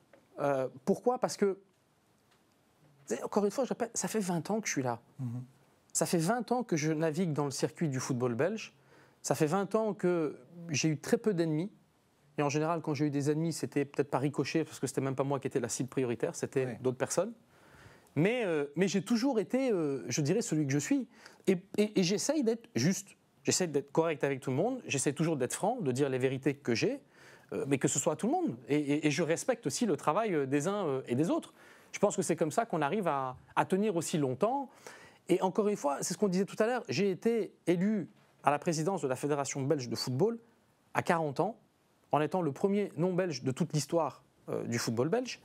B: pourquoi Parce que. Encore une fois, je rappelle, ça fait 20 ans que je suis là. Mhm. Ça fait 20 ans que je navigue dans le circuit du football belge. Ça fait 20 ans que j'ai eu très peu d'ennemis. Et en général, quand j'ai eu des ennemis, c'était peut-être pas ricochet, parce que c'était même pas moi qui était la cible prioritaire, c'était d'autres personnes. Mais, euh, mais j'ai toujours été, euh, je dirais, celui que je suis. Et, j'essaye d'être juste. j'essaye d'être correct avec tout le monde. J'essaie toujours d'être franc, de dire les vérités que j'ai, euh, mais que ce soit à tout le monde. Et, je respecte aussi le travail des uns et des autres. Je pense que c'est comme ça qu'on arrive à, à, tenir aussi longtemps, et encore une fois, c'est ce qu'on disait tout à l'heure, j'ai été élu à la présidence de la Fédération belge de football à 40 ans, en étant le premier non-belge de toute l'histoire euh, du football belge.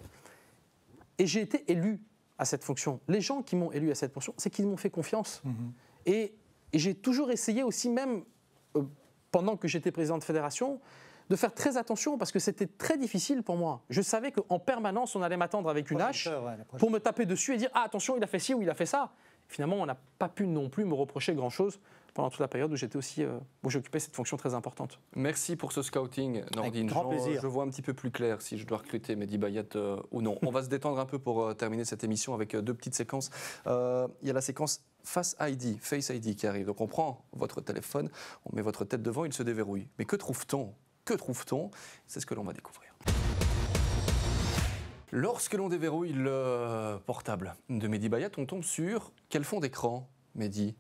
B: Et j'ai été élu à cette fonction. Les gens qui m'ont élu à cette fonction, c'est qu'ils m'ont fait confiance. Mhm. Et, j'ai toujours essayé aussi, même euh, pendant que j'étais président de fédération, de faire très attention parce que c'était très difficile pour moi. Je savais qu'en permanence, on allait m'attendre avec une hache pour me taper dessus et dire Ah, attention, il a fait ci ou il a fait ça finalement, on n'a pas pu non plus me reprocher grand-chose pendant toute la période où j'étais aussi euh, où j'occupais cette fonction très importante.
A: Merci pour ce scouting, Nordine. grand plaisir. Je vois un petit peu plus clair si je dois recruter Mehdi Bayat euh, ou non. On va se détendre un peu pour euh, terminer cette émission avec deux petites séquences. Il y a la séquence Face ID, Face ID qui arrive. Donc on prend votre téléphone, on met votre tête devant, il se déverrouille. Mais que trouve-t-on Que trouve-t-on C'est ce que l'on va découvrir. Lorsque l'on déverrouille le portable de Mehdi Bayat, on tombe sur quel fond d'écran, Mehdi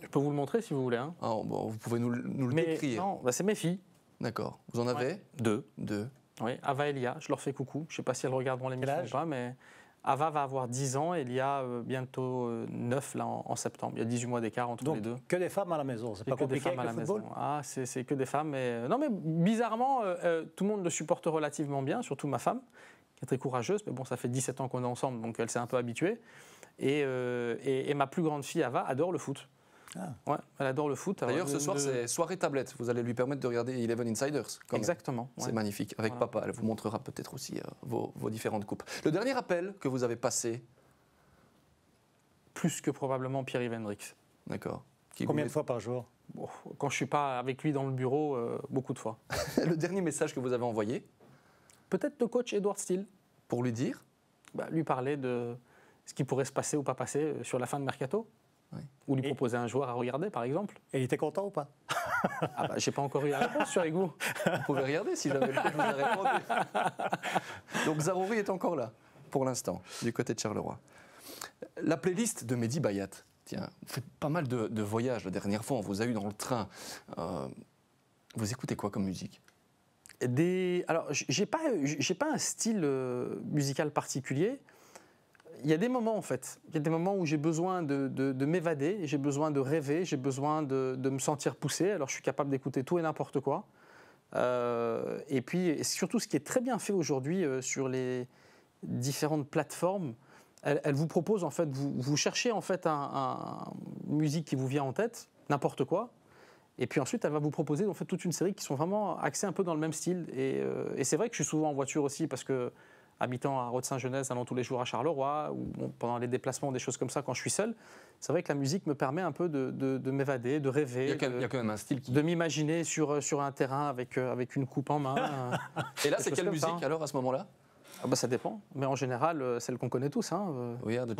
B: Je peux vous le montrer si vous voulez. Hein. Ah, bon, vous pouvez nous, nous le Mais décrire. Non, bah, c'est mes filles. D'accord. Vous en avez
A: Deux. Deux.
B: Oui, Ava et Elia, je leur fais coucou. Je ne sais pas si elles regarderont l'émission ou pas, mais Ava va avoir 10 ans et Elia euh, bientôt 9 euh, là, en, septembre. Il y a 18 mois d'écart entre les deux. Que des femmes à la maison, c'est pas que des femmes à la maison. Ah, c'est que des femmes. Et... Euh, non, mais bizarrement, tout le monde le supporte relativement bien, surtout ma femme, est très courageuse, mais bon, ça fait 17 ans qu'on est ensemble, donc elle s'est un peu habituée. Et, euh, ma plus grande fille, Ava, adore le foot. Ah. Ouais, elle adore le foot. D'ailleurs, ce soir, c'est
A: soirée tablette. Vous allez lui permettre de regarder Eleven Insiders. Exactement. C'est magnifique. Avec papa, elle vous montrera peut-être aussi euh, vos, différentes coupes. Le dernier appel que vous avez passé
B: Plus que probablement Pierre-Yves Hendrix. D'accord. Combien de fois par jour Quand je ne suis pas avec lui dans le bureau, euh, beaucoup de fois. le dernier message que vous avez envoyé peut-être le coach Edward Steele pour lui dire, bah, lui parler de ce qui pourrait se passer ou pas passer euh, sur la fin de mercato. Ou lui proposer un joueur à regarder, par exemple. Et il était content ou pas ah bah, J'ai pas encore eu la réponse sur Ego. Vous pouvez regarder si jamais le coach
A: vous Donc Zarouri est encore là, pour l'instant, du côté de Charleroi. La playlist de Mehdi Bayat. Tiens, vous faites pas mal de, voyages. La dernière fois, on vous a eu dans le train. Euh, vous écoutez quoi comme musique
B: alors, j'ai pas, j'ai pas un style euh, musical particulier. Il y a des moments en fait, il y a des moments où j'ai besoin de, m'évader, j'ai besoin de rêver, j'ai besoin de, me sentir poussé. Alors je suis capable d'écouter tout et n'importe quoi. Euh, et puis surtout, ce qui est très bien fait aujourd'hui euh, sur les différentes plateformes, elle, vous propose en fait, vous, cherchez en fait un, une musique qui vous vient en tête, n'importe quoi, et puis ensuite, elle va vous proposer en fait toute une série qui sont vraiment axées un peu dans le même style. Et, euh, c'est vrai que je suis souvent en voiture aussi parce que habitant à Rode-Saint-Genèse, allant tous les jours à Charleroi, ou pendant les déplacements, des choses comme ça, quand je suis seul, c'est vrai que la musique me permet un peu de, m'évader, de rêver. Il y, a quand de, un style De m'imaginer sur, euh, sur un terrain avec, euh, avec une coupe en main. et là, c'est quelle musique hein.
A: alors à ce moment-là ah bah, Ça dépend,
B: mais en général, celle qu'on connaît tous. Hein. We Are the,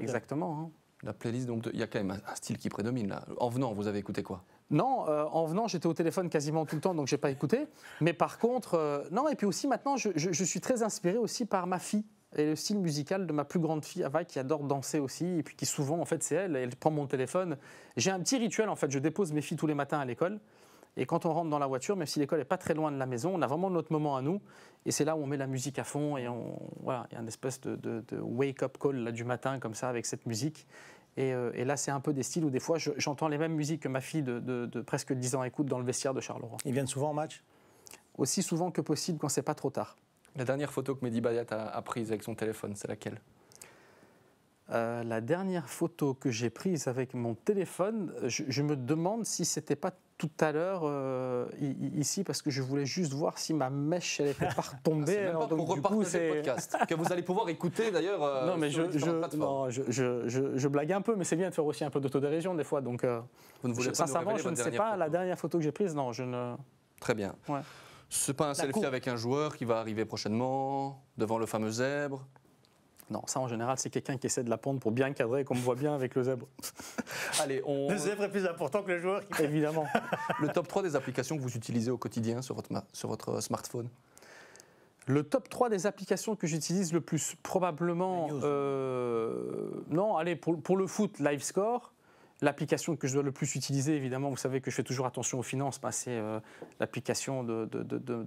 B: Exactement. Hein
A: la playlist, donc il y a quand même un, style qui prédomine là. En venant, vous avez écouté quoi
B: Non, euh, en venant, j'étais au téléphone quasiment tout le temps, donc j'ai pas écouté. Mais par contre, euh, non, et puis aussi maintenant, je, je suis très inspiré aussi par ma fille et le style musical de ma plus grande fille Ava qui adore danser aussi et puis qui souvent en fait c'est elle, elle prend mon téléphone. J'ai un petit rituel en fait, je dépose mes filles tous les matins à l'école et quand on rentre dans la voiture, même si l'école n'est pas très loin de la maison, on a vraiment notre moment à nous. Et c'est là où on met la musique à fond et on, voilà, il y a une espèce de, wake-up call là, du matin comme ça avec cette musique. Et, euh, là, c'est un peu des styles où des fois, j'entends les mêmes musiques que ma fille de, presque 10 ans écoute dans le vestiaire de Charleroi. Ils viennent souvent en match Aussi souvent que possible quand c'est pas trop tard. La dernière photo que Mehdi Bayat a, a prise avec son téléphone, c'est laquelle euh, la dernière photo que j'ai prise avec mon téléphone, je, me demande si c'était pas tout à l'heure euh, ici parce que je voulais juste voir si ma mèche elle était pas retombée. Ah, même pas pour repartager podcast que vous allez pouvoir écouter d'ailleurs. Euh, non mais je je, je, je, blague un peu, mais c'est bien de faire aussi un peu d'autodérision des fois. Donc vous ne voulez pas sincèrement, je ne sais pas la dernière photo que j'ai prise. Non, je ne.
A: Très bien. Ouais. C'est pas un selfie avec un joueur qui va arriver prochainement
B: devant le fameux zèbre. Non, ça en général, c'est quelqu'un qui essaie de la pondre pour bien cadrer, qu'on voit bien avec le zèbre. Allez, on... Le zèbre est plus important que le joueur. Évidemment. le top 3 des applications que vous utilisez au quotidien sur votre, euh, smartphone le top 3 des applications que j'utilise le plus, probablement. Euh, non, allez, pour, pour, le foot, LiveScore. L'application que je dois le plus utiliser, évidemment, vous savez que je fais toujours attention aux finances, bah, c'est euh, l'application de,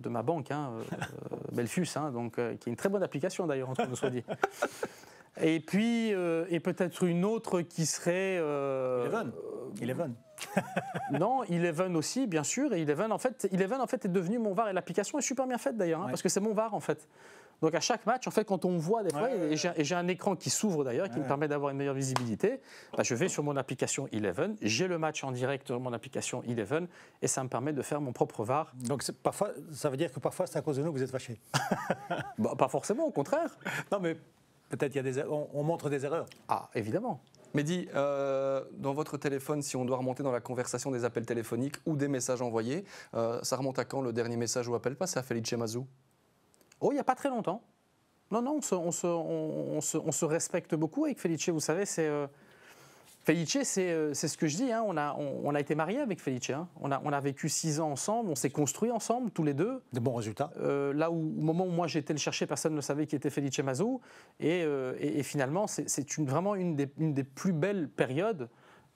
B: ma banque, hein, euh, euh, Belfus, hein, donc, qui est une très bonne application d'ailleurs, entre nous soit dit. Et puis, et peut-être une autre qui serait. Eleven. Eleven. non, Eleven aussi, bien sûr. Et Eleven, en fait, Eleven, en fait, est devenu mon VAR et l'application est super bien faite d'ailleurs, hein, parce que c'est mon VAR en fait. Donc à chaque match, en fait, quand on voit des fois, et j'ai un écran qui s'ouvre d'ailleurs, qui me permet d'avoir une meilleure visibilité, bah, je vais sur mon application Eleven, j'ai le match en direct sur mon application Eleven, et ça me permet de faire
C: mon propre VAR. Donc parfois, ça veut dire que parfois, c'est à cause de nous que vous êtes fâché bah, Pas forcément, au contraire. Non, mais peut-être il y a des, er-, on, montre des erreurs. Ah, évidemment. Mehdi,
A: euh, dans votre téléphone, si on doit remonter dans la conversation des appels téléphoniques ou des messages envoyés, euh, ça remonte à quand le dernier message ou appel passé à Felice Mazou Oh, il n'y a pas très longtemps.
B: Non, non, on se, respecte beaucoup avec Felice, vous savez, c'est... Euh, Felice, euh, c'est ce que je dis, hein. on, a, été mariés avec Felice, hein. on, a, vécu six ans ensemble, on s'est construit ensemble, tous les deux. Des bons résultats. Euh, là où, au moment où moi j'étais le chercher, personne ne savait qui était Felice Mazou, et, finalement, c'est vraiment une une des, plus belles périodes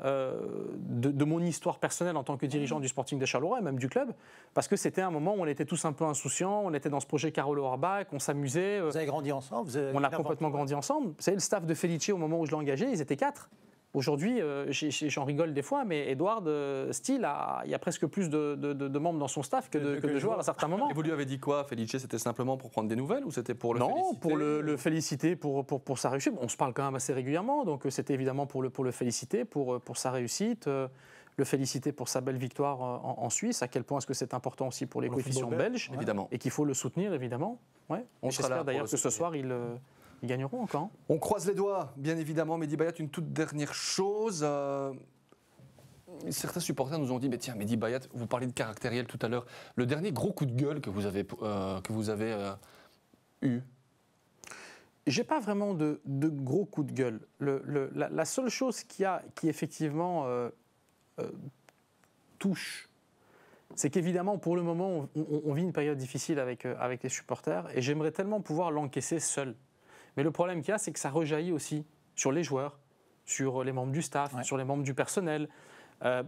B: euh, de, mon histoire personnelle en tant que dirigeant mmh. du Sporting de Charleroi et même du club, parce que c'était un moment où on était tous un peu insouciants, on était dans ce projet Carolo Orbach, on s'amusait. Euh, vous avez grandi ensemble On a complètement grandi ensemble. Vous savez, le staff de Felici au moment où je l'ai engagé, ils étaient quatre. Aujourd'hui, euh, j'en rigole des fois, mais Edouard euh, a, il y a presque plus de, membres dans son staff que de, joueurs à
A: certains moments. Et vous lui avez dit quoi, Felice C'était simplement pour prendre des nouvelles ou c'était pour le féliciter
B: Non, pour le, féliciter pour, pour, pour sa réussite. on se parle quand même assez régulièrement, donc euh, c'était évidemment pour le, pour le féliciter, pour, pour sa réussite. le féliciter pour sa belle victoire en, Suisse, à quel point est-ce que c'est important aussi pour les coefficients belges, évidemment. et qu'il faut le soutenir, évidemment. Ouais. On J'espère d'ailleurs que ce soir,
A: il, ils gagneront encore. Hein. On croise les doigts, bien évidemment, Mehdi Bayat. Une toute dernière chose. Euh, certains supporters nous ont dit, mais tiens, Mehdi Bayat, vous parlez de caractériel tout à l'heure. Le dernier gros coup de gueule que vous avez, euh, que vous avez euh, eu
B: J'ai pas vraiment de, gros coup de gueule. la, seule chose qui, a, qui effectivement touche, c'est qu'évidemment, pour le moment, on, on, vit une période difficile avec, avec les supporters et j'aimerais tellement pouvoir l'encaisser seul. Mais le problème qu'il y a, c'est que ça rejaillit aussi sur les joueurs, sur les membres du staff, sur les membres du personnel. Euh,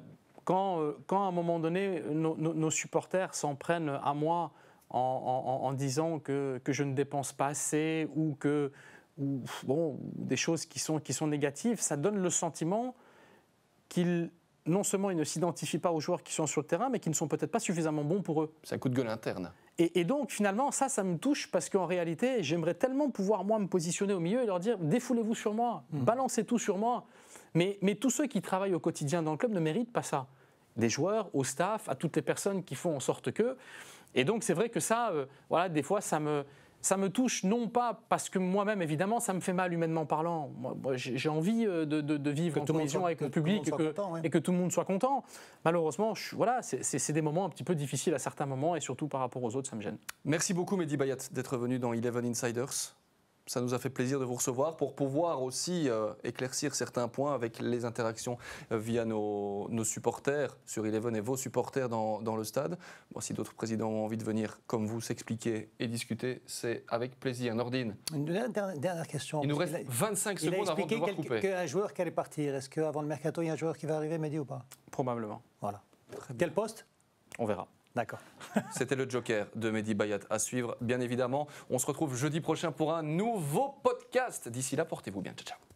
B: quand, euh, quand, à un moment donné, nos, supporters s'en prennent à moi en, disant que, je ne dépense pas assez ou que bon, des choses qui sont, qui sont négatives, ça donne le sentiment qu'ils non seulement ils ne s'identifient pas aux joueurs qui sont sur le terrain, mais qui ne sont peut-être pas suffisamment bons pour eux.
A: Ça un coup de gueule interne.
B: Et, donc, finalement, ça, ça me touche parce qu'en réalité, j'aimerais tellement pouvoir, moi, me positionner au milieu et leur dire défoulez-vous sur moi, mmh. balancez tout sur moi. Mais, mais tous ceux qui travaillent au quotidien dans le club ne méritent pas ça. Des joueurs, au staff, à toutes les personnes qui font en sorte que. Et donc, c'est vrai que ça, euh, voilà, des fois, ça me, ça me touche non pas parce que moi-même, évidemment, ça me fait mal humainement parlant. Moi, j'ai envie euh, de, vivre en cohésion avec le public et que, tout le monde soit content. Malheureusement, voilà, c'est des moments un petit peu difficiles à certains moments et surtout par rapport aux autres, ça me gêne.
A: Merci beaucoup, Mehdi Bayat, d'être venu dans Eleven Insiders ça nous a fait plaisir de vous recevoir pour pouvoir aussi euh, éclaircir certains points avec les interactions euh, via nos, nos, supporters sur Eleven et vos supporters dans, dans le stade. Moi, si d'autres présidents ont envie de venir comme vous s'expliquer et discuter, c'est avec plaisir. Nordine
C: Une dernière, dernière question. Il nous reste il 25 secondes il a expliqué avant de devoir un joueur qui allait partir. Est-ce qu'avant le mercato, il y a un joueur qui va arriver, Mehdi, ou pas Probablement. Voilà. Quel poste
B: On verra.
A: D'accord. C'était le Joker de Mehdi Bayat à suivre, bien évidemment. On se retrouve jeudi prochain pour un nouveau podcast. D'ici là, portez-vous bien. Ciao, ciao.